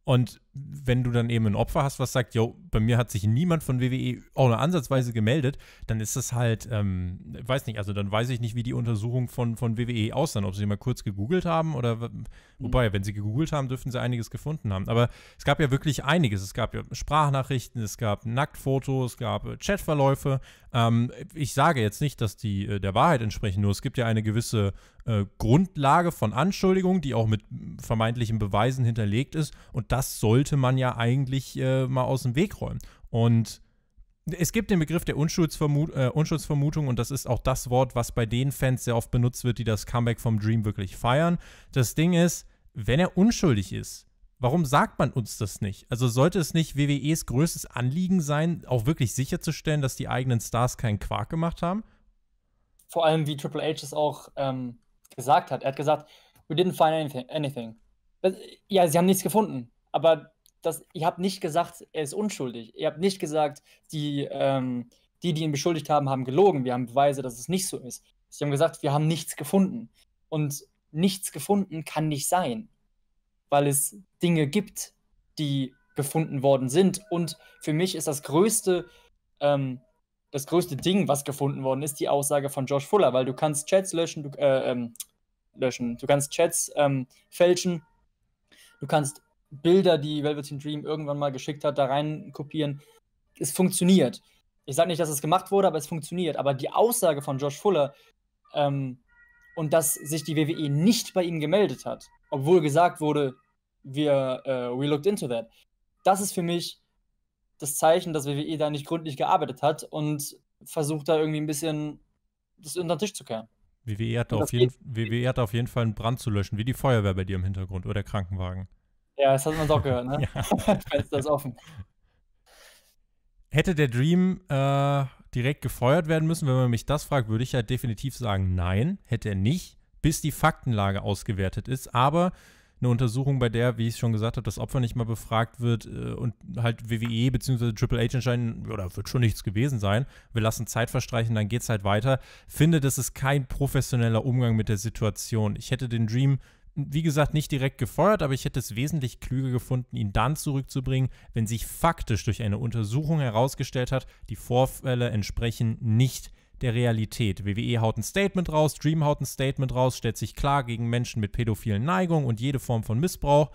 und wenn du dann eben ein Opfer hast, was sagt, jo, bei mir hat sich niemand von WWE auch nur ansatzweise gemeldet, dann ist das halt, ähm, weiß nicht, also dann weiß ich nicht, wie die Untersuchungen von, von WWE aussehen, ob sie mal kurz gegoogelt haben oder, wobei, wenn sie gegoogelt haben, dürften sie einiges gefunden haben. Aber es gab ja wirklich einiges. Es gab ja Sprachnachrichten, es gab Nacktfotos, es gab äh, Chatverläufe. Ähm, ich sage jetzt nicht, dass die äh, der Wahrheit entsprechen, nur es gibt ja eine gewisse äh, Grundlage von Anschuldigungen, die auch mit vermeintlichen Beweisen hinterlegt ist und das soll sollte man ja eigentlich äh, mal aus dem Weg räumen. Und es gibt den Begriff der Unschuldsvermut äh, Unschuldsvermutung und das ist auch das Wort, was bei den Fans sehr oft benutzt wird, die das Comeback vom Dream wirklich feiern. Das Ding ist, wenn er unschuldig ist, warum sagt man uns das nicht? Also sollte es nicht WWEs größtes Anliegen sein, auch wirklich sicherzustellen, dass die eigenen Stars keinen Quark gemacht haben? Vor allem, wie Triple H es auch ähm, gesagt hat. Er hat gesagt, we didn't find anything. anything. Ja, sie haben nichts gefunden. Aber dass ihr habt nicht gesagt, er ist unschuldig. Ihr habt nicht gesagt, die, ähm, die, die ihn beschuldigt haben, haben gelogen. Wir haben Beweise, dass es nicht so ist. Sie haben gesagt, wir haben nichts gefunden. Und nichts gefunden kann nicht sein, weil es Dinge gibt, die gefunden worden sind. Und für mich ist das größte, ähm, das größte Ding, was gefunden worden ist, die Aussage von Josh Fuller, weil du kannst Chats löschen, du, äh, ähm, löschen, du kannst Chats ähm, fälschen, du kannst Bilder, die Velveteen Dream irgendwann mal geschickt hat, da rein kopieren. Es funktioniert. Ich sage nicht, dass es gemacht wurde, aber es funktioniert. Aber die Aussage von Josh Fuller ähm, und dass sich die WWE nicht bei ihm gemeldet hat, obwohl gesagt wurde, wir, uh, we looked into that. Das ist für mich das Zeichen, dass WWE da nicht gründlich gearbeitet hat und versucht da irgendwie ein bisschen das unter den Tisch zu kehren. WWE hat, auf jeden, WWE hat auf jeden Fall einen Brand zu löschen, wie die Feuerwehr bei dir im Hintergrund oder der Krankenwagen. Ja, das hat man doch gehört, ne? Ja. das Fenster ist offen. Hätte der Dream äh, direkt gefeuert werden müssen, wenn man mich das fragt, würde ich ja definitiv sagen, nein, hätte er nicht, bis die Faktenlage ausgewertet ist. Aber eine Untersuchung, bei der, wie ich schon gesagt habe, das Opfer nicht mal befragt wird äh, und halt WWE bzw. Triple H entscheiden, oder wird schon nichts gewesen sein. Wir lassen Zeit verstreichen, dann geht es halt weiter. Finde, das ist kein professioneller Umgang mit der Situation. Ich hätte den Dream wie gesagt, nicht direkt gefeuert, aber ich hätte es wesentlich klüger gefunden, ihn dann zurückzubringen, wenn sich faktisch durch eine Untersuchung herausgestellt hat, die Vorfälle entsprechen nicht der Realität. WWE haut ein Statement raus, Dream haut ein Statement raus, stellt sich klar gegen Menschen mit pädophilen Neigungen und jede Form von Missbrauch.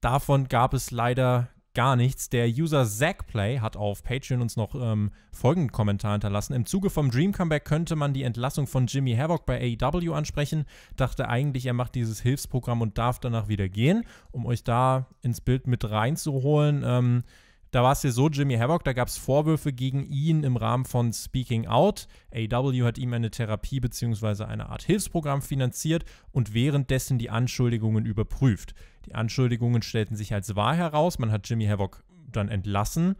Davon gab es leider gar nichts. Der User Zackplay hat auf Patreon uns noch ähm, folgenden Kommentar hinterlassen. Im Zuge vom Dream Comeback könnte man die Entlassung von Jimmy Havoc bei AEW ansprechen. Dachte eigentlich, er macht dieses Hilfsprogramm und darf danach wieder gehen. Um euch da ins Bild mit reinzuholen, ähm, da war es ja so, Jimmy Havoc, da gab es Vorwürfe gegen ihn im Rahmen von Speaking Out. AW e hat ihm eine Therapie bzw. eine Art Hilfsprogramm finanziert und währenddessen die Anschuldigungen überprüft. Die Anschuldigungen stellten sich als wahr heraus. Man hat Jimmy Havoc dann entlassen.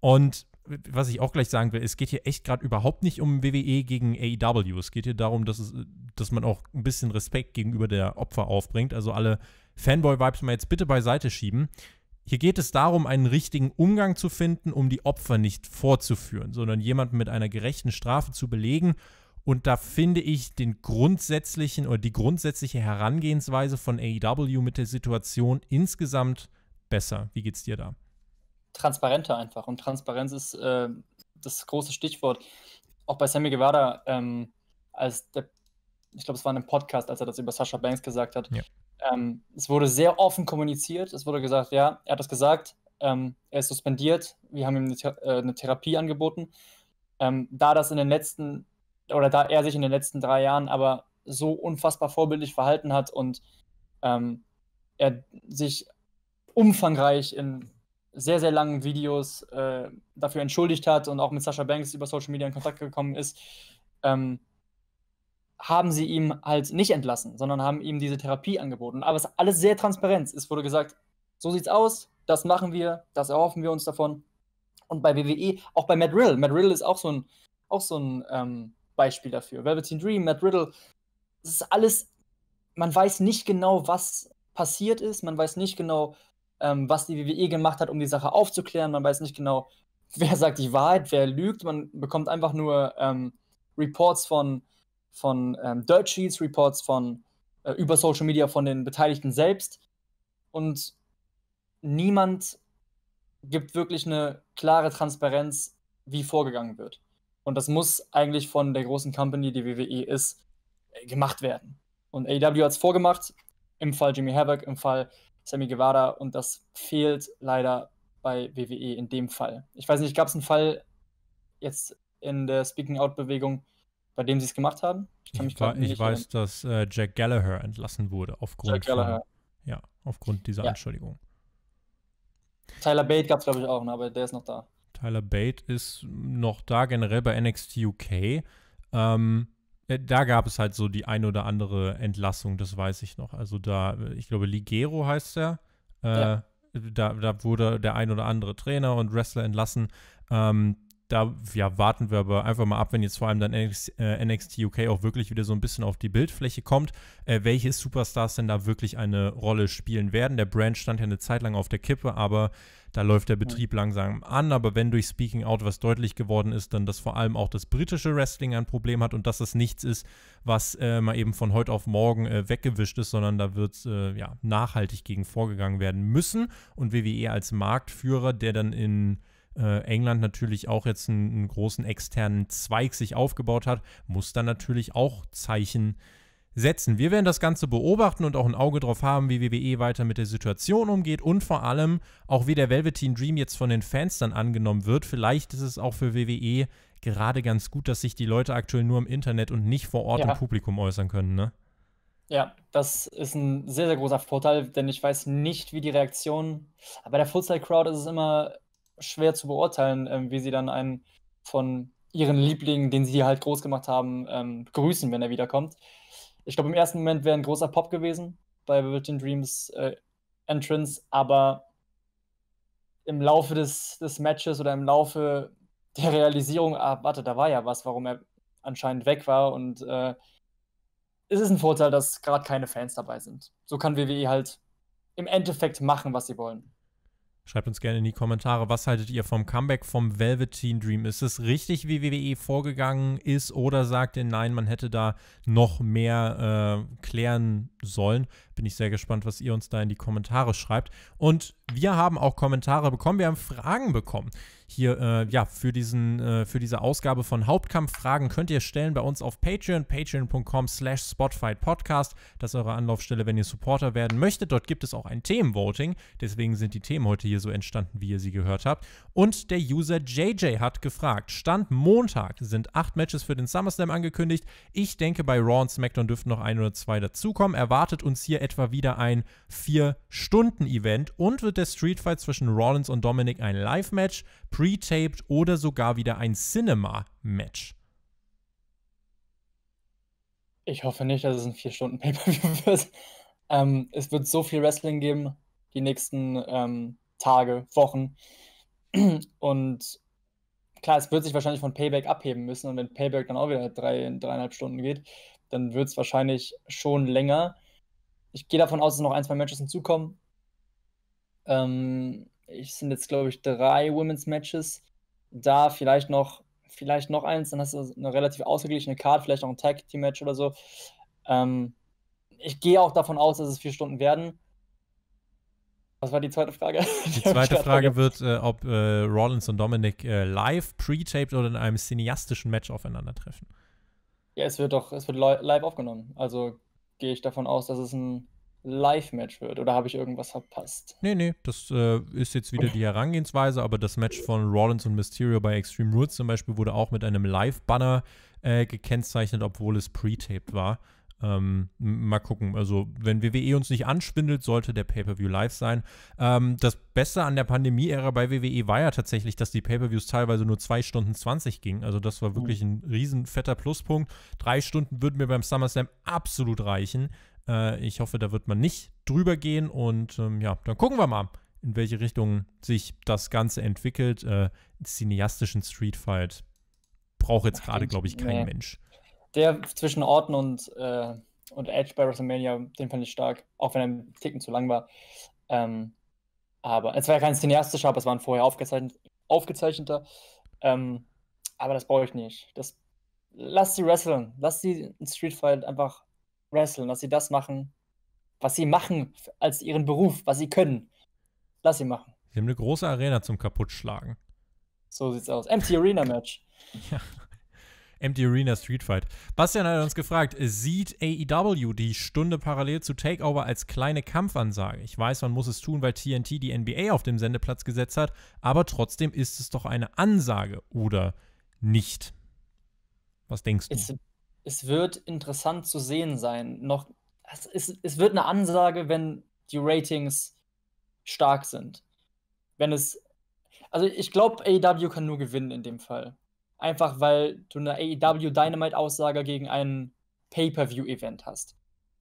Und was ich auch gleich sagen will, es geht hier echt gerade überhaupt nicht um WWE gegen AEW. Es geht hier darum, dass, es, dass man auch ein bisschen Respekt gegenüber der Opfer aufbringt. Also alle Fanboy-Vibes mal jetzt bitte beiseite schieben. Hier geht es darum, einen richtigen Umgang zu finden, um die Opfer nicht vorzuführen, sondern jemanden mit einer gerechten Strafe zu belegen und da finde ich den grundsätzlichen oder die grundsätzliche Herangehensweise von AEW mit der Situation insgesamt besser. Wie geht's dir da? Transparenter einfach. Und Transparenz ist äh, das große Stichwort. Auch bei Sammy Guevara, ähm, als der, ich glaube, es war in einem Podcast, als er das über Sascha Banks gesagt hat. Ja. Ähm, es wurde sehr offen kommuniziert. Es wurde gesagt, ja, er hat das gesagt, ähm, er ist suspendiert, wir haben ihm eine, äh, eine Therapie angeboten. Ähm, da das in den letzten oder da er sich in den letzten drei Jahren aber so unfassbar vorbildlich verhalten hat und ähm, er sich umfangreich in sehr, sehr langen Videos äh, dafür entschuldigt hat und auch mit Sascha Banks über Social Media in Kontakt gekommen ist, ähm, haben sie ihm halt nicht entlassen, sondern haben ihm diese Therapie angeboten. Aber es ist alles sehr transparent. Es wurde gesagt, so sieht's aus, das machen wir, das erhoffen wir uns davon. Und bei WWE, auch bei Matt Riddle. Matt Riddle ist auch so ein, auch so ein ähm, Beispiel dafür. Velveteen Dream, Matt Riddle. das ist alles, man weiß nicht genau, was passiert ist. Man weiß nicht genau, ähm, was die WWE gemacht hat, um die Sache aufzuklären. Man weiß nicht genau, wer sagt die Wahrheit, wer lügt. Man bekommt einfach nur ähm, Reports von, von ähm, Dirt Sheets, Reports von äh, über Social Media von den Beteiligten selbst. Und niemand gibt wirklich eine klare Transparenz, wie vorgegangen wird. Und das muss eigentlich von der großen Company, die WWE ist, gemacht werden. Und AEW hat es vorgemacht, im Fall Jimmy Havoc, im Fall Sammy Guevara. Und das fehlt leider bei WWE in dem Fall. Ich weiß nicht, gab es einen Fall jetzt in der Speaking-Out-Bewegung, bei dem sie es gemacht haben? Ich, ich, war, ich weiß, erinnern. dass äh, Jack Gallagher entlassen wurde aufgrund, Jack Gallagher. Von, ja, aufgrund dieser ja. Anschuldigung. Tyler Bate gab es, glaube ich, auch, ne? aber der ist noch da. Tyler Bate ist noch da, generell bei NXT UK. Ähm, äh, da gab es halt so die ein oder andere Entlassung, das weiß ich noch. Also da, ich glaube, Ligero heißt er. Äh, ja. da, da, wurde der ein oder andere Trainer und Wrestler entlassen. Ähm, da ja, warten wir aber einfach mal ab, wenn jetzt vor allem dann NXT, äh, NXT UK auch wirklich wieder so ein bisschen auf die Bildfläche kommt, äh, welche Superstars denn da wirklich eine Rolle spielen werden. Der Brand stand ja eine Zeit lang auf der Kippe, aber da läuft der Betrieb langsam an. Aber wenn durch Speaking Out was deutlich geworden ist, dann dass vor allem auch das britische Wrestling ein Problem hat und dass das nichts ist, was äh, mal eben von heute auf morgen äh, weggewischt ist, sondern da wird äh, ja nachhaltig gegen vorgegangen werden müssen. Und WWE als Marktführer, der dann in äh, England natürlich auch jetzt einen, einen, großen externen Zweig sich aufgebaut hat, muss dann natürlich auch Zeichen setzen. Wir werden das Ganze beobachten und auch ein Auge drauf haben, wie WWE weiter mit der Situation umgeht und vor allem auch wie der Velveteen Dream jetzt von den Fans dann angenommen wird. Vielleicht ist es auch für WWE gerade ganz gut, dass sich die Leute aktuell nur im Internet und nicht vor Ort ja. im Publikum äußern können, ne? Ja, das ist ein sehr, sehr großer Vorteil, denn ich weiß nicht, wie die Reaktion. Bei der Full-Side-Crowd ist es immer schwer zu beurteilen, ähm, wie sie dann einen von ihren Lieblingen, den sie halt groß gemacht haben, ähm, grüßen, wenn er wiederkommt. Ich glaube, im ersten Moment wäre ein großer Pop gewesen bei Virgin Dreams äh, Entrance, aber im Laufe des, des Matches oder im Laufe der Realisierung, ah, warte, da war ja was, warum er anscheinend weg war und äh, es ist ein Vorteil, dass gerade keine Fans dabei sind. So kann WWE halt im Endeffekt machen, was sie wollen. Schreibt uns gerne in die Kommentare, was haltet ihr vom Comeback vom Velveteen Dream? Ist es richtig, wie WWE vorgegangen ist, oder sagt ihr nein, man hätte da noch mehr äh, klären sollen? Bin ich sehr gespannt, was ihr uns da in die Kommentare schreibt. Und wir haben auch Kommentare bekommen, wir haben Fragen bekommen. Hier, äh, ja, für, diesen, äh, für diese Ausgabe von Hauptkampffragen könnt ihr stellen bei uns auf Patreon, patreon.com slash spotfightpodcast. Das ist eure Anlaufstelle, wenn ihr Supporter werden möchtet. Dort gibt es auch ein Themenvoting. Deswegen sind die Themen heute hier so entstanden, wie ihr sie gehört habt. Und der User JJ hat gefragt, Stand Montag sind acht Matches für den SummerSlam angekündigt. Ich denke, bei Raw und SmackDown dürften noch ein oder zwei dazukommen. Erwartet uns hier etwa wieder ein Vier-Stunden-Event und wird der der Street Fight zwischen Rollins und Dominic ein Live-Match, pre-taped oder sogar wieder ein Cinema-Match. Ich hoffe nicht, dass es ein 4-Stunden-Pay-Per-View wird. Ähm, es wird so viel Wrestling geben, die nächsten ähm, Tage, Wochen. Und klar, es wird sich wahrscheinlich von Payback abheben müssen. Und wenn Payback dann auch wieder drei, dreieinhalb Stunden geht, dann wird es wahrscheinlich schon länger. Ich gehe davon aus, dass noch ein, zwei Matches hinzukommen. Ähm, es sind jetzt, glaube ich, drei Women's Matches. Da vielleicht noch, vielleicht noch eins, dann hast du eine relativ ausgeglichene Card, vielleicht noch ein Tag Team Match oder so. Ähm, ich gehe auch davon aus, dass es vier Stunden werden. Was war die zweite Frage? Die, die zweite Frage wird, äh, ob äh, Rollins und Dominic äh, live, pre-taped oder in einem cineastischen Match aufeinandertreffen. Ja, es wird doch, es wird live aufgenommen. Also gehe ich davon aus, dass es ein Live-Match wird oder habe ich irgendwas verpasst? Nee, nee, das äh, ist jetzt wieder die Herangehensweise, aber das Match von Rollins und Mysterio bei Extreme Rules zum Beispiel wurde auch mit einem Live-Banner äh, gekennzeichnet, obwohl es pre-taped war. Ähm, mal gucken. Also, wenn WWE uns nicht anschwindelt, sollte der Pay-Per-View live sein. Ähm, das Beste an der Pandemie-Ära bei WWE war ja tatsächlich, dass die Pay-Per-Views teilweise nur 2 Stunden 20 gingen. Also, das war wirklich mhm. ein riesen fetter Pluspunkt. Drei Stunden würden mir beim SummerSlam absolut reichen. Äh, ich hoffe, da wird man nicht drüber gehen und ähm, ja, dann gucken wir mal, in welche Richtung sich das Ganze entwickelt. Äh, cineastischen Street Fight braucht jetzt gerade, glaube ich, kein nee. Mensch. Der zwischen Orton und, äh, und Edge bei WrestleMania, den fand ich stark, auch wenn er ein Ticken zu lang war. Ähm, aber es war ja kein cineastischer, aber es waren vorher aufgezeichnet, aufgezeichneter. Ähm, aber das brauche ich nicht. Das, lass sie wresteln. Lass sie in Street Fight einfach wrestlen, dass sie das machen, was sie machen als ihren Beruf, was sie können. Lass sie machen. Sie haben eine große Arena zum Kaputtschlagen. So sieht's aus. Empty Arena Match. ja. Empty Arena Street Fight. Bastian hat uns gefragt, sieht AEW die Stunde parallel zu Takeover als kleine Kampfansage? Ich weiß, man muss es tun, weil TNT die NBA auf dem Sendeplatz gesetzt hat, aber trotzdem ist es doch eine Ansage oder nicht? Was denkst du? It's es wird interessant zu sehen sein. Noch, es, ist, es wird eine Ansage, wenn die Ratings stark sind. Wenn es. Also ich glaube, AEW kann nur gewinnen in dem Fall. Einfach weil du eine AEW Dynamite-Aussage gegen ein Pay-Per-View-Event hast.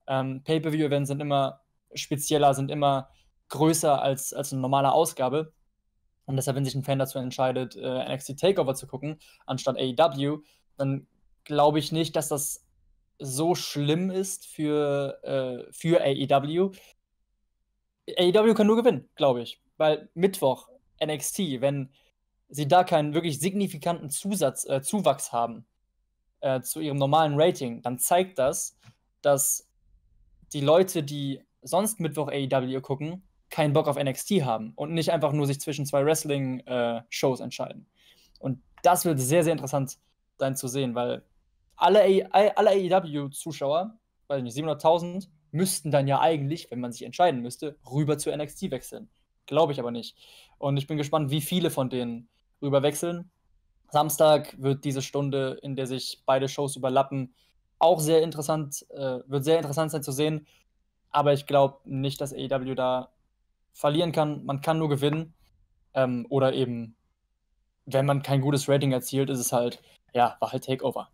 Ähm, Pay-Per-View-Events sind immer spezieller, sind immer größer als, als eine normale Ausgabe. Und deshalb, wenn sich ein Fan dazu entscheidet, äh, NXT Takeover zu gucken, anstatt AEW, dann glaube ich nicht, dass das so schlimm ist für, äh, für AEW. AEW kann nur gewinnen, glaube ich. Weil Mittwoch, NXT, wenn sie da keinen wirklich signifikanten Zusatz, äh, Zuwachs haben äh, zu ihrem normalen Rating, dann zeigt das, dass die Leute, die sonst Mittwoch AEW gucken, keinen Bock auf NXT haben und nicht einfach nur sich zwischen zwei Wrestling-Shows äh, entscheiden. Und das wird sehr, sehr interessant sein zu sehen, weil alle, alle AEW-Zuschauer, weiß nicht, 700.000, müssten dann ja eigentlich, wenn man sich entscheiden müsste, rüber zu NXT wechseln. Glaube ich aber nicht. Und ich bin gespannt, wie viele von denen rüber wechseln. Samstag wird diese Stunde, in der sich beide Shows überlappen, auch sehr interessant, äh, wird sehr interessant sein zu sehen. Aber ich glaube nicht, dass AEW da verlieren kann. Man kann nur gewinnen. Ähm, oder eben, wenn man kein gutes Rating erzielt, ist es halt, ja, war halt Takeover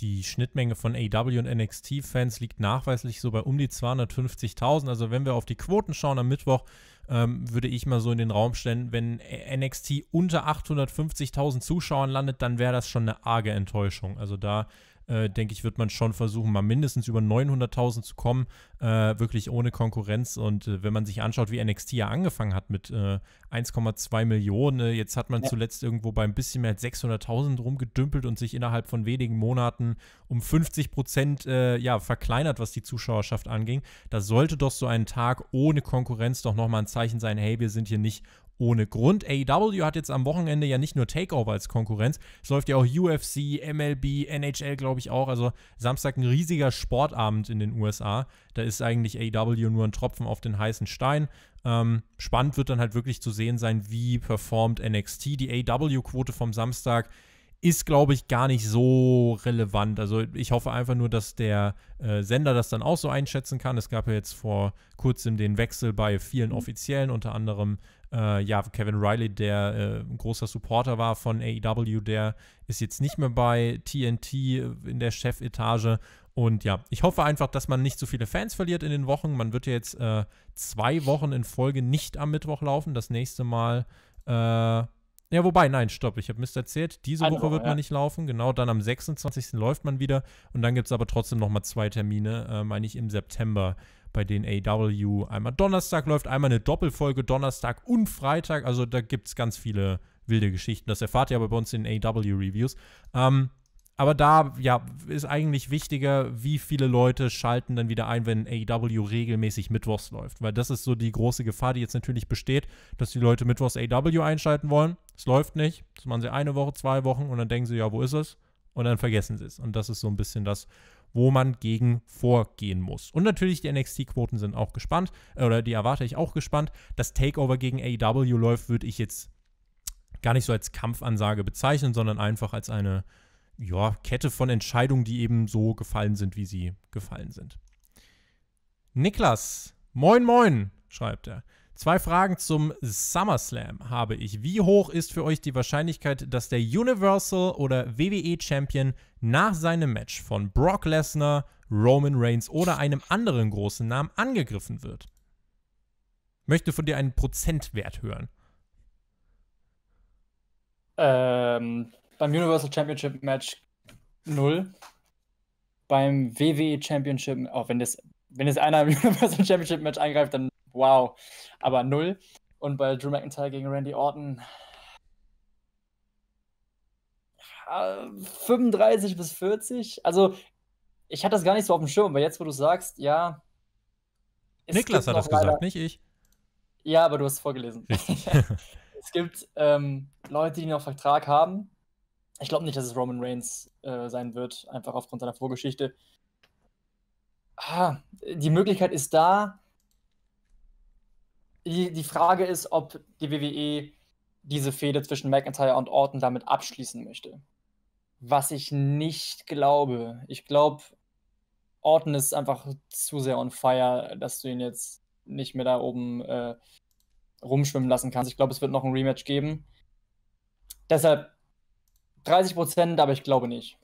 die Schnittmenge von AW und NXT-Fans liegt nachweislich so bei um die 250.000. Also wenn wir auf die Quoten schauen am Mittwoch, ähm, würde ich mal so in den Raum stellen, wenn NXT unter 850.000 Zuschauern landet, dann wäre das schon eine arge Enttäuschung. Also da äh, denke ich, wird man schon versuchen, mal mindestens über 900.000 zu kommen, äh, wirklich ohne Konkurrenz. Und äh, wenn man sich anschaut, wie NXT ja angefangen hat mit 1,2 äh, Millionen, äh, jetzt hat man ja. zuletzt irgendwo bei ein bisschen mehr als 600.000 rumgedümpelt und sich innerhalb von wenigen Monaten um 50 Prozent äh, ja, verkleinert, was die Zuschauerschaft anging. Da sollte doch so ein Tag ohne Konkurrenz doch nochmal ein Zeichen sein, hey, wir sind hier nicht ohne Grund. AEW hat jetzt am Wochenende ja nicht nur Takeover als Konkurrenz, es läuft ja auch UFC, MLB, NHL, glaube ich auch. Also Samstag ein riesiger Sportabend in den USA. Da ist eigentlich AEW nur ein Tropfen auf den heißen Stein. Ähm, spannend wird dann halt wirklich zu sehen sein, wie performt NXT. Die AEW-Quote vom Samstag ist, glaube ich, gar nicht so relevant. Also ich hoffe einfach nur, dass der äh, Sender das dann auch so einschätzen kann. Es gab ja jetzt vor kurzem den Wechsel bei vielen Offiziellen, unter anderem äh, ja, Kevin Riley, der äh, ein großer Supporter war von AEW, der ist jetzt nicht mehr bei TNT äh, in der Chefetage. Und ja, ich hoffe einfach, dass man nicht so viele Fans verliert in den Wochen. Man wird ja jetzt äh, zwei Wochen in Folge nicht am Mittwoch laufen. Das nächste Mal äh, ja, wobei, nein, stopp, ich habe Mist erzählt. Diese Woche wird man nicht laufen, genau. Dann am 26. läuft man wieder. Und dann gibt es aber trotzdem nochmal zwei Termine, äh, meine ich, im September, bei denen AW einmal Donnerstag läuft, einmal eine Doppelfolge Donnerstag und Freitag. Also da gibt es ganz viele wilde Geschichten. Das erfahrt ihr aber bei uns in AW-Reviews. Ähm, aber da, ja, ist eigentlich wichtiger, wie viele Leute schalten dann wieder ein, wenn AW regelmäßig Mittwochs läuft. Weil das ist so die große Gefahr, die jetzt natürlich besteht, dass die Leute Mittwochs AW einschalten wollen. Es läuft nicht. Das machen sie eine Woche, zwei Wochen und dann denken sie, ja, wo ist es? Und dann vergessen sie es. Und das ist so ein bisschen das, wo man gegen vorgehen muss. Und natürlich, die NXT-Quoten sind auch gespannt, äh, oder die erwarte ich auch gespannt. Das Takeover gegen AEW läuft, würde ich jetzt gar nicht so als Kampfansage bezeichnen, sondern einfach als eine ja, Kette von Entscheidungen, die eben so gefallen sind, wie sie gefallen sind. Niklas, moin, moin, schreibt er. Zwei Fragen zum SummerSlam habe ich. Wie hoch ist für euch die Wahrscheinlichkeit, dass der Universal oder WWE Champion nach seinem Match von Brock Lesnar, Roman Reigns oder einem anderen großen Namen angegriffen wird? Möchte von dir einen Prozentwert hören. Ähm, beim Universal Championship Match null. Beim WWE Championship, auch wenn das, wenn das einer im Universal Championship Match eingreift, dann wow. Aber null. Und bei Drew McIntyre gegen Randy Orton 35 ah, bis 40. Also, ich hatte das gar nicht so auf dem Schirm, weil jetzt, wo du sagst, ja. Niklas hat das leider... gesagt, nicht ich. Ja, aber du hast es vorgelesen. es gibt ähm, Leute, die noch Vertrag haben. Ich glaube nicht, dass es Roman Reigns äh, sein wird, einfach aufgrund seiner Vorgeschichte. Ah, die Möglichkeit ist da, die, die Frage ist, ob die WWE diese Fehde zwischen McIntyre und Orton damit abschließen möchte. Was ich nicht glaube. Ich glaube, Orton ist einfach zu sehr on fire, dass du ihn jetzt nicht mehr da oben äh, rumschwimmen lassen kannst. Ich glaube, es wird noch ein Rematch geben. Deshalb 30 Prozent, aber ich glaube nicht.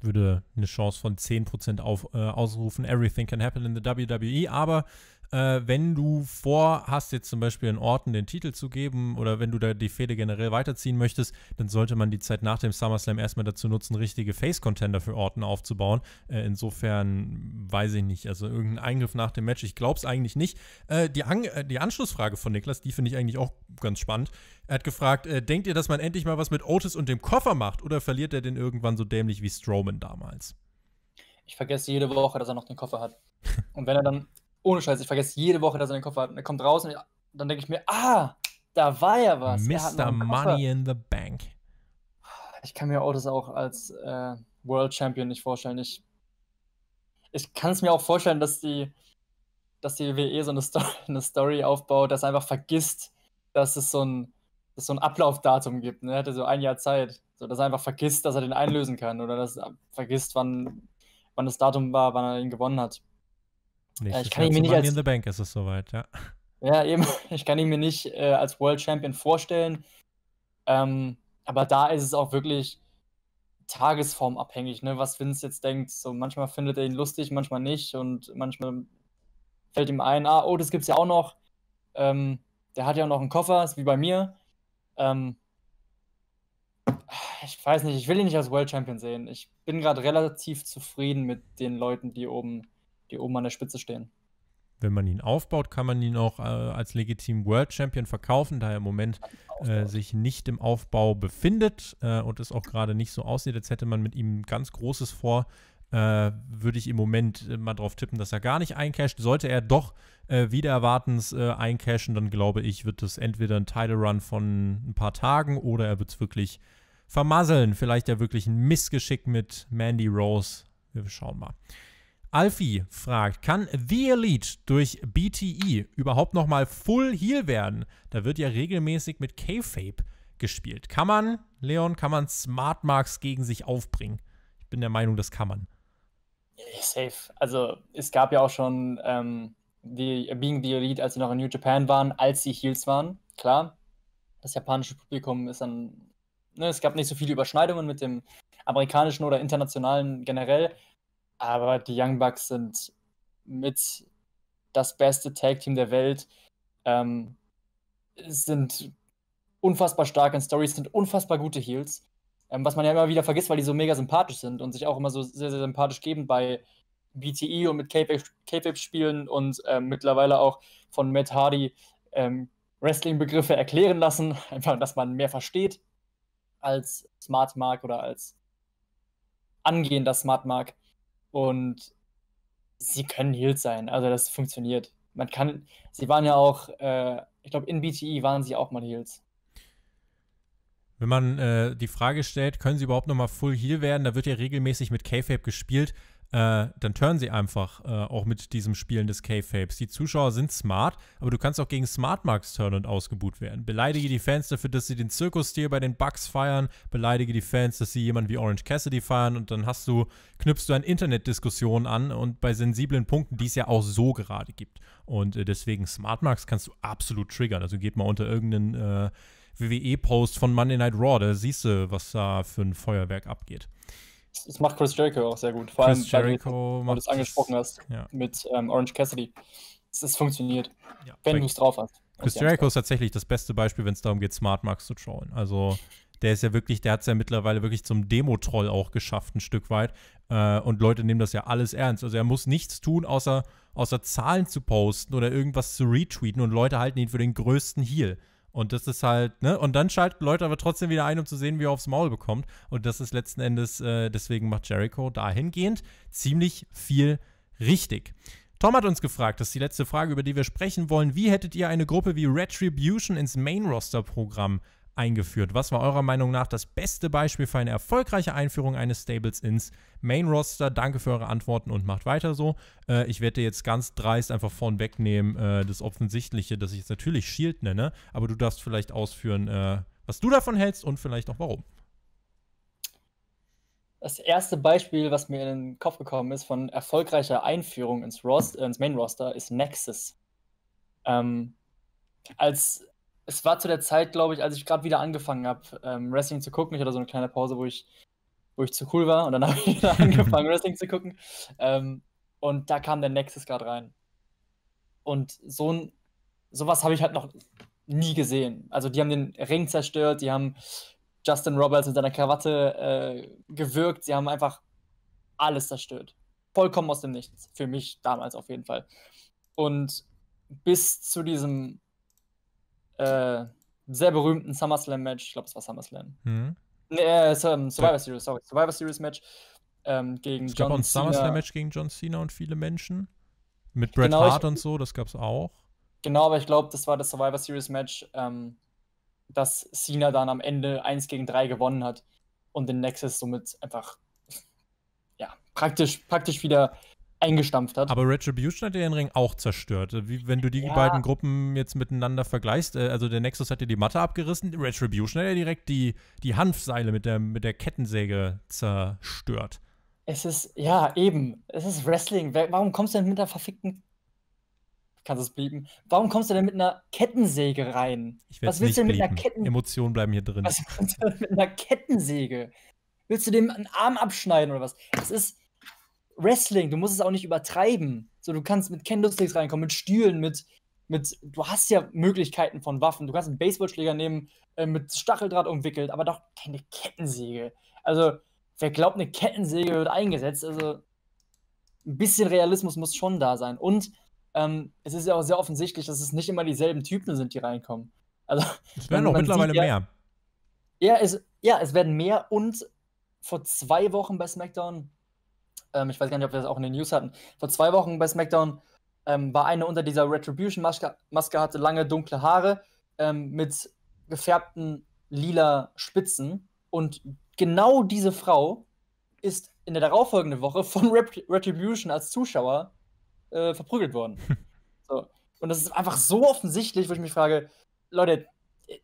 Ich würde eine Chance von 10 Prozent äh, ausrufen. Everything can happen in the WWE, aber äh, wenn du vorhast, jetzt zum Beispiel in Orten den Titel zu geben oder wenn du da die Fehde generell weiterziehen möchtest, dann sollte man die Zeit nach dem SummerSlam erstmal dazu nutzen, richtige Face-Contender für Orten aufzubauen. Äh, insofern weiß ich nicht, also irgendein Eingriff nach dem Match, ich glaube es eigentlich nicht. Äh, die, An äh, die Anschlussfrage von Niklas, die finde ich eigentlich auch ganz spannend. Er hat gefragt, äh, denkt ihr, dass man endlich mal was mit Otis und dem Koffer macht oder verliert er den irgendwann so dämlich wie Strowman damals? Ich vergesse jede Woche, dass er noch den Koffer hat. Und wenn er dann ohne Scheiß, ich vergesse jede Woche, dass er den Koffer hat. Und er kommt raus und dann denke ich mir, ah, da war ja was. Mr. Money in the Bank. Ich kann mir Otis auch als äh, World Champion nicht vorstellen. Ich, ich kann es mir auch vorstellen, dass die, dass die WWE so eine Story, eine Story aufbaut, dass er einfach vergisst, dass es so ein, dass so ein Ablaufdatum gibt. Ne? Er hatte so ein Jahr Zeit. So, dass er einfach vergisst, dass er den einlösen kann oder dass er vergisst, wann, wann das Datum war, wann er ihn gewonnen hat. Nächstes ich kann ihn mir nicht als, in the Bank ist es soweit, ja. Ja, eben. Ich kann ihn mir nicht äh, als World Champion vorstellen. Ähm, aber da ist es auch wirklich tagesformabhängig, ne? was Vince jetzt denkt. So manchmal findet er ihn lustig, manchmal nicht und manchmal fällt ihm ein, ah, oh, das gibt's ja auch noch. Ähm, der hat ja auch noch einen Koffer, ist wie bei mir. Ähm, ich weiß nicht, ich will ihn nicht als World Champion sehen. Ich bin gerade relativ zufrieden mit den Leuten, die oben die oben an der Spitze stehen. Wenn man ihn aufbaut, kann man ihn auch äh, als legitimen World Champion verkaufen, da er im Moment äh, sich nicht im Aufbau befindet äh, und es auch gerade nicht so aussieht, als hätte man mit ihm ganz Großes vor. Äh, würde ich im Moment äh, mal drauf tippen, dass er gar nicht eincasht. Sollte er doch äh, wieder erwartens äh, eincashen, dann glaube ich, wird es entweder ein Title Run von ein paar Tagen oder er wird es wirklich vermasseln. Vielleicht ja wirklich ein Missgeschick mit Mandy Rose. Wir schauen mal. Alfie fragt, kann The Elite durch BTE überhaupt nochmal Full Heal werden? Da wird ja regelmäßig mit K-Fape gespielt. Kann man, Leon, kann man Smart Marks gegen sich aufbringen? Ich bin der Meinung, das kann man. Safe. Also es gab ja auch schon ähm, die, Being the Elite, als sie noch in New Japan waren, als sie Heels waren. Klar, das japanische Publikum ist dann, ne, es gab nicht so viele Überschneidungen mit dem amerikanischen oder internationalen generell, aber die Young Bucks sind mit das beste Tag-Team der Welt. Ähm, sind unfassbar stark in Stories, sind unfassbar gute Heels. Ähm, was man ja immer wieder vergisst, weil die so mega sympathisch sind und sich auch immer so sehr, sehr sympathisch geben bei BTE und mit K-Pop-Spielen und ähm, mittlerweile auch von Matt Hardy ähm, Wrestling-Begriffe erklären lassen, einfach, dass man mehr versteht als Smart Mark oder als angehender Smart Mark. Und sie können Heals sein. Also das funktioniert. Man kann. Sie waren ja auch, äh, ich glaube, in BTE waren sie auch mal Heals. Wenn man äh, die Frage stellt, können sie überhaupt nochmal Full Heal werden, da wird ja regelmäßig mit K-Fape gespielt äh, dann turnen sie einfach äh, auch mit diesem Spielen des K-Fapes. Die Zuschauer sind smart, aber du kannst auch gegen Smart Marks turnen und ausgebuht werden. Beleidige die Fans dafür, dass sie den Zirkusstil bei den Bugs feiern, beleidige die Fans, dass sie jemanden wie Orange Cassidy feiern und dann hast du, knüpfst du an Internetdiskussionen an und bei sensiblen Punkten, die es ja auch so gerade gibt. Und äh, deswegen Smart Marks kannst du absolut triggern. Also geht mal unter irgendeinen äh, WWE-Post von Monday Night Raw, da siehst du, was da für ein Feuerwerk abgeht. Das macht Chris Jericho auch sehr gut. Vor Chris allem, Jericho weil du es angesprochen hast ja. mit ähm, Orange Cassidy. Es, funktioniert, ja. wenn du es drauf hast. Chris Jericho ist tatsächlich das beste Beispiel, wenn es darum geht, Smart Marks zu trollen. Also der ist ja wirklich, der hat es ja mittlerweile wirklich zum Demo-Troll auch geschafft, ein Stück weit. Äh, und Leute nehmen das ja alles ernst. Also er muss nichts tun, außer, außer Zahlen zu posten oder irgendwas zu retweeten und Leute halten ihn für den größten Heal. Und das ist halt, ne? Und dann schalten Leute aber trotzdem wieder ein, um zu sehen, wie er aufs Maul bekommt. Und das ist letzten Endes, äh, deswegen macht Jericho dahingehend ziemlich viel richtig. Tom hat uns gefragt, das ist die letzte Frage, über die wir sprechen wollen. Wie hättet ihr eine Gruppe wie Retribution ins Main-Roster-Programm eingeführt. Was war eurer Meinung nach das beste Beispiel für eine erfolgreiche Einführung eines Stables ins Main Roster? Danke für eure Antworten und macht weiter so. Äh, ich werde jetzt ganz dreist einfach vorn wegnehmen, äh, das Offensichtliche, dass ich jetzt natürlich Shield nenne, aber du darfst vielleicht ausführen, äh, was du davon hältst und vielleicht auch warum. Das erste Beispiel, was mir in den Kopf gekommen ist von erfolgreicher Einführung ins, Rost, äh, ins Main Roster, ist Nexus. Ähm, als es war zu der Zeit, glaube ich, als ich gerade wieder angefangen habe, ähm, Wrestling zu gucken. Ich hatte so eine kleine Pause, wo ich, wo ich zu cool war und dann habe ich wieder angefangen, Wrestling zu gucken. Ähm, und da kam der Nexus gerade rein. Und so ein, sowas habe ich halt noch nie gesehen. Also die haben den Ring zerstört, die haben Justin Roberts mit seiner Krawatte äh, gewirkt, sie haben einfach alles zerstört. Vollkommen aus dem Nichts. Für mich damals auf jeden Fall. Und bis zu diesem äh, sehr berühmten SummerSlam-Match, ich glaube, es war SummerSlam. Mhm. Nee, äh, ähm, Survivor Series, sorry, Survivor Series-Match ähm, gegen es gab John auch ein SummerSlam-Match gegen John Cena und viele Menschen. Mit Bret genau, Hart und so, das gab es auch. Genau, aber ich glaube, das war das Survivor Series-Match, ähm, dass Cena dann am Ende 1 gegen 3 gewonnen hat und den Nexus somit einfach praktisch, praktisch wieder eingestampft hat. Aber Retribution hat ja den Ring auch zerstört. Wie, wenn du die ja. beiden Gruppen jetzt miteinander vergleichst, äh, also der Nexus hat ja die Matte abgerissen, Retribution hat ja direkt die, die Hanfseile mit der, mit der Kettensäge zerstört. Es ist, ja, eben. Es ist Wrestling. Warum kommst du denn mit einer verfickten. Kannst es blieben? Warum kommst du denn mit einer Kettensäge rein? Ich Was willst du denn mit blieben. einer Kettensäge? Emotionen bleiben hier drin. Was willst du denn mit einer Kettensäge? Willst du dem einen Arm abschneiden oder was? Es ist, Wrestling, du musst es auch nicht übertreiben. So, du kannst mit Kendo-Sticks reinkommen, mit Stühlen, mit, mit, du hast ja Möglichkeiten von Waffen. Du kannst einen Baseballschläger nehmen, äh, mit Stacheldraht umwickelt, aber doch keine Kettensäge. Also, wer glaubt, eine Kettensäge wird eingesetzt, also ein bisschen Realismus muss schon da sein. Und ähm, es ist ja auch sehr offensichtlich, dass es nicht immer dieselben Typen sind, die reinkommen. Also, es werden auch mittlerweile ja, mehr. Ja es, ja, es werden mehr und vor zwei Wochen bei SmackDown ähm, ich weiß gar nicht, ob wir das auch in den News hatten, vor zwei Wochen bei SmackDown ähm, war eine unter dieser Retribution-Maske, Maske hatte lange dunkle Haare ähm, mit gefärbten lila Spitzen. Und genau diese Frau ist in der darauffolgenden Woche von Retribution als Zuschauer äh, verprügelt worden. so. Und das ist einfach so offensichtlich, wo ich mich frage, Leute, äh,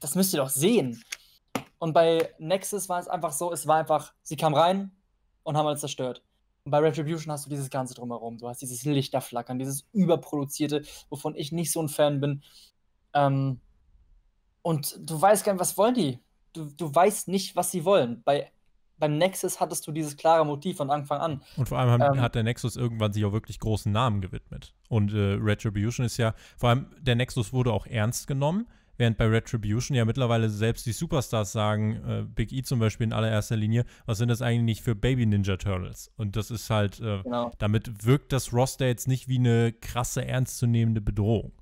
das müsst ihr doch sehen. Und bei Nexus war es einfach so, es war einfach, sie kam rein, und haben alles zerstört. Und bei Retribution hast du dieses Ganze drumherum. Du hast dieses Lichterflackern, dieses Überproduzierte, wovon ich nicht so ein Fan bin. Ähm, und du weißt gar nicht, was wollen die? Du, du weißt nicht, was sie wollen. Bei beim Nexus hattest du dieses klare Motiv von Anfang an. Und vor allem haben, ähm, hat der Nexus irgendwann sich auch wirklich großen Namen gewidmet. Und äh, Retribution ist ja, vor allem der Nexus wurde auch ernst genommen. Während bei Retribution ja mittlerweile selbst die Superstars sagen, äh, Big E zum Beispiel in allererster Linie, was sind das eigentlich für Baby Ninja Turtles? Und das ist halt, äh, genau. damit wirkt das Roster jetzt nicht wie eine krasse, ernstzunehmende Bedrohung.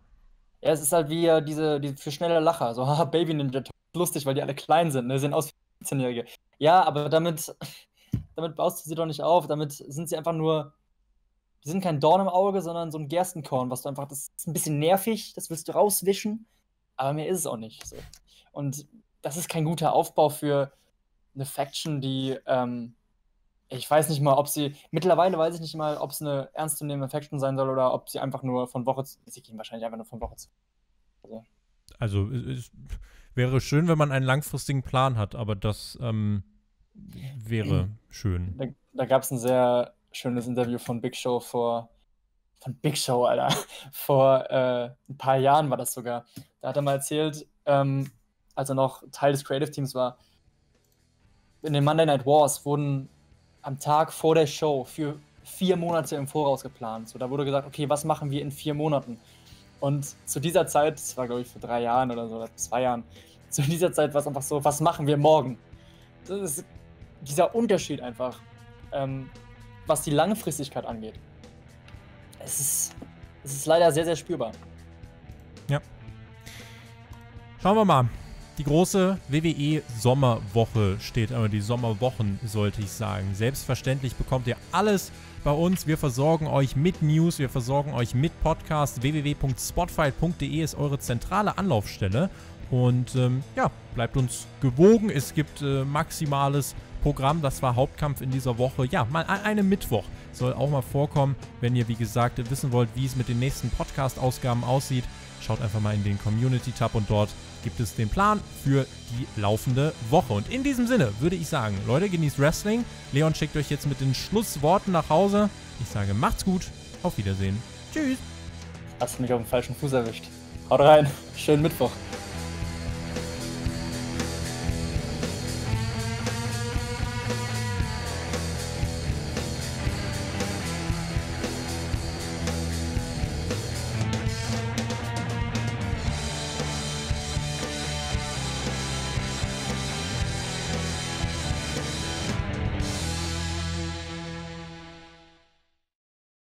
Ja, es ist halt wie äh, diese, für schnelle Lacher, so haha, Baby Ninja Turtles, lustig, weil die alle klein sind, ne? sehen aus wie 15-Jährige. Ja, aber damit, damit baust du sie doch nicht auf, damit sind sie einfach nur die sind kein Dorn im Auge, sondern so ein Gerstenkorn, was du einfach, das ist ein bisschen nervig, das willst du rauswischen aber mehr ist es auch nicht. So. Und das ist kein guter Aufbau für eine Faction, die ähm, ich weiß nicht mal, ob sie mittlerweile weiß ich nicht mal, ob es eine ernstzunehmende Faction sein soll oder ob sie einfach nur von Woche zu sie gehen wahrscheinlich einfach nur von Woche zu also, also es, wäre schön, wenn man einen langfristigen Plan hat, aber das ähm, wäre mhm. schön. Da, da gab es ein sehr schönes Interview von Big Show vor von Big Show, Alter. Vor äh, ein paar Jahren war das sogar. Da hat er mal erzählt, ähm, als er noch Teil des Creative Teams war, in den Monday Night Wars wurden am Tag vor der Show für vier Monate im Voraus geplant. So, da wurde gesagt, okay, was machen wir in vier Monaten? Und zu dieser Zeit, das war glaube ich vor drei Jahren oder so, oder zwei Jahren, zu dieser Zeit war es einfach so, was machen wir morgen? Das ist dieser Unterschied einfach, ähm, was die Langfristigkeit angeht es ist, es ist leider sehr, sehr spürbar. Ja. Schauen wir mal. Die große WWE-Sommerwoche steht, aber die Sommerwochen sollte ich sagen. Selbstverständlich bekommt ihr alles bei uns. Wir versorgen euch mit News, wir versorgen euch mit Podcasts. www.spotfight.de ist eure zentrale Anlaufstelle. Und ähm, ja, bleibt uns gewogen. Es gibt äh, maximales Programm. Das war Hauptkampf in dieser Woche. Ja, mal an einem Mittwoch soll auch mal vorkommen. Wenn ihr, wie gesagt, wissen wollt, wie es mit den nächsten Podcast-Ausgaben aussieht, schaut einfach mal in den Community-Tab und dort gibt es den Plan für die laufende Woche. Und in diesem Sinne würde ich sagen, Leute, genießt Wrestling. Leon schickt euch jetzt mit den Schlussworten nach Hause. Ich sage, macht's gut. Auf Wiedersehen. Tschüss. Hast du mich auf den falschen Fuß erwischt. Haut rein. Schönen Mittwoch.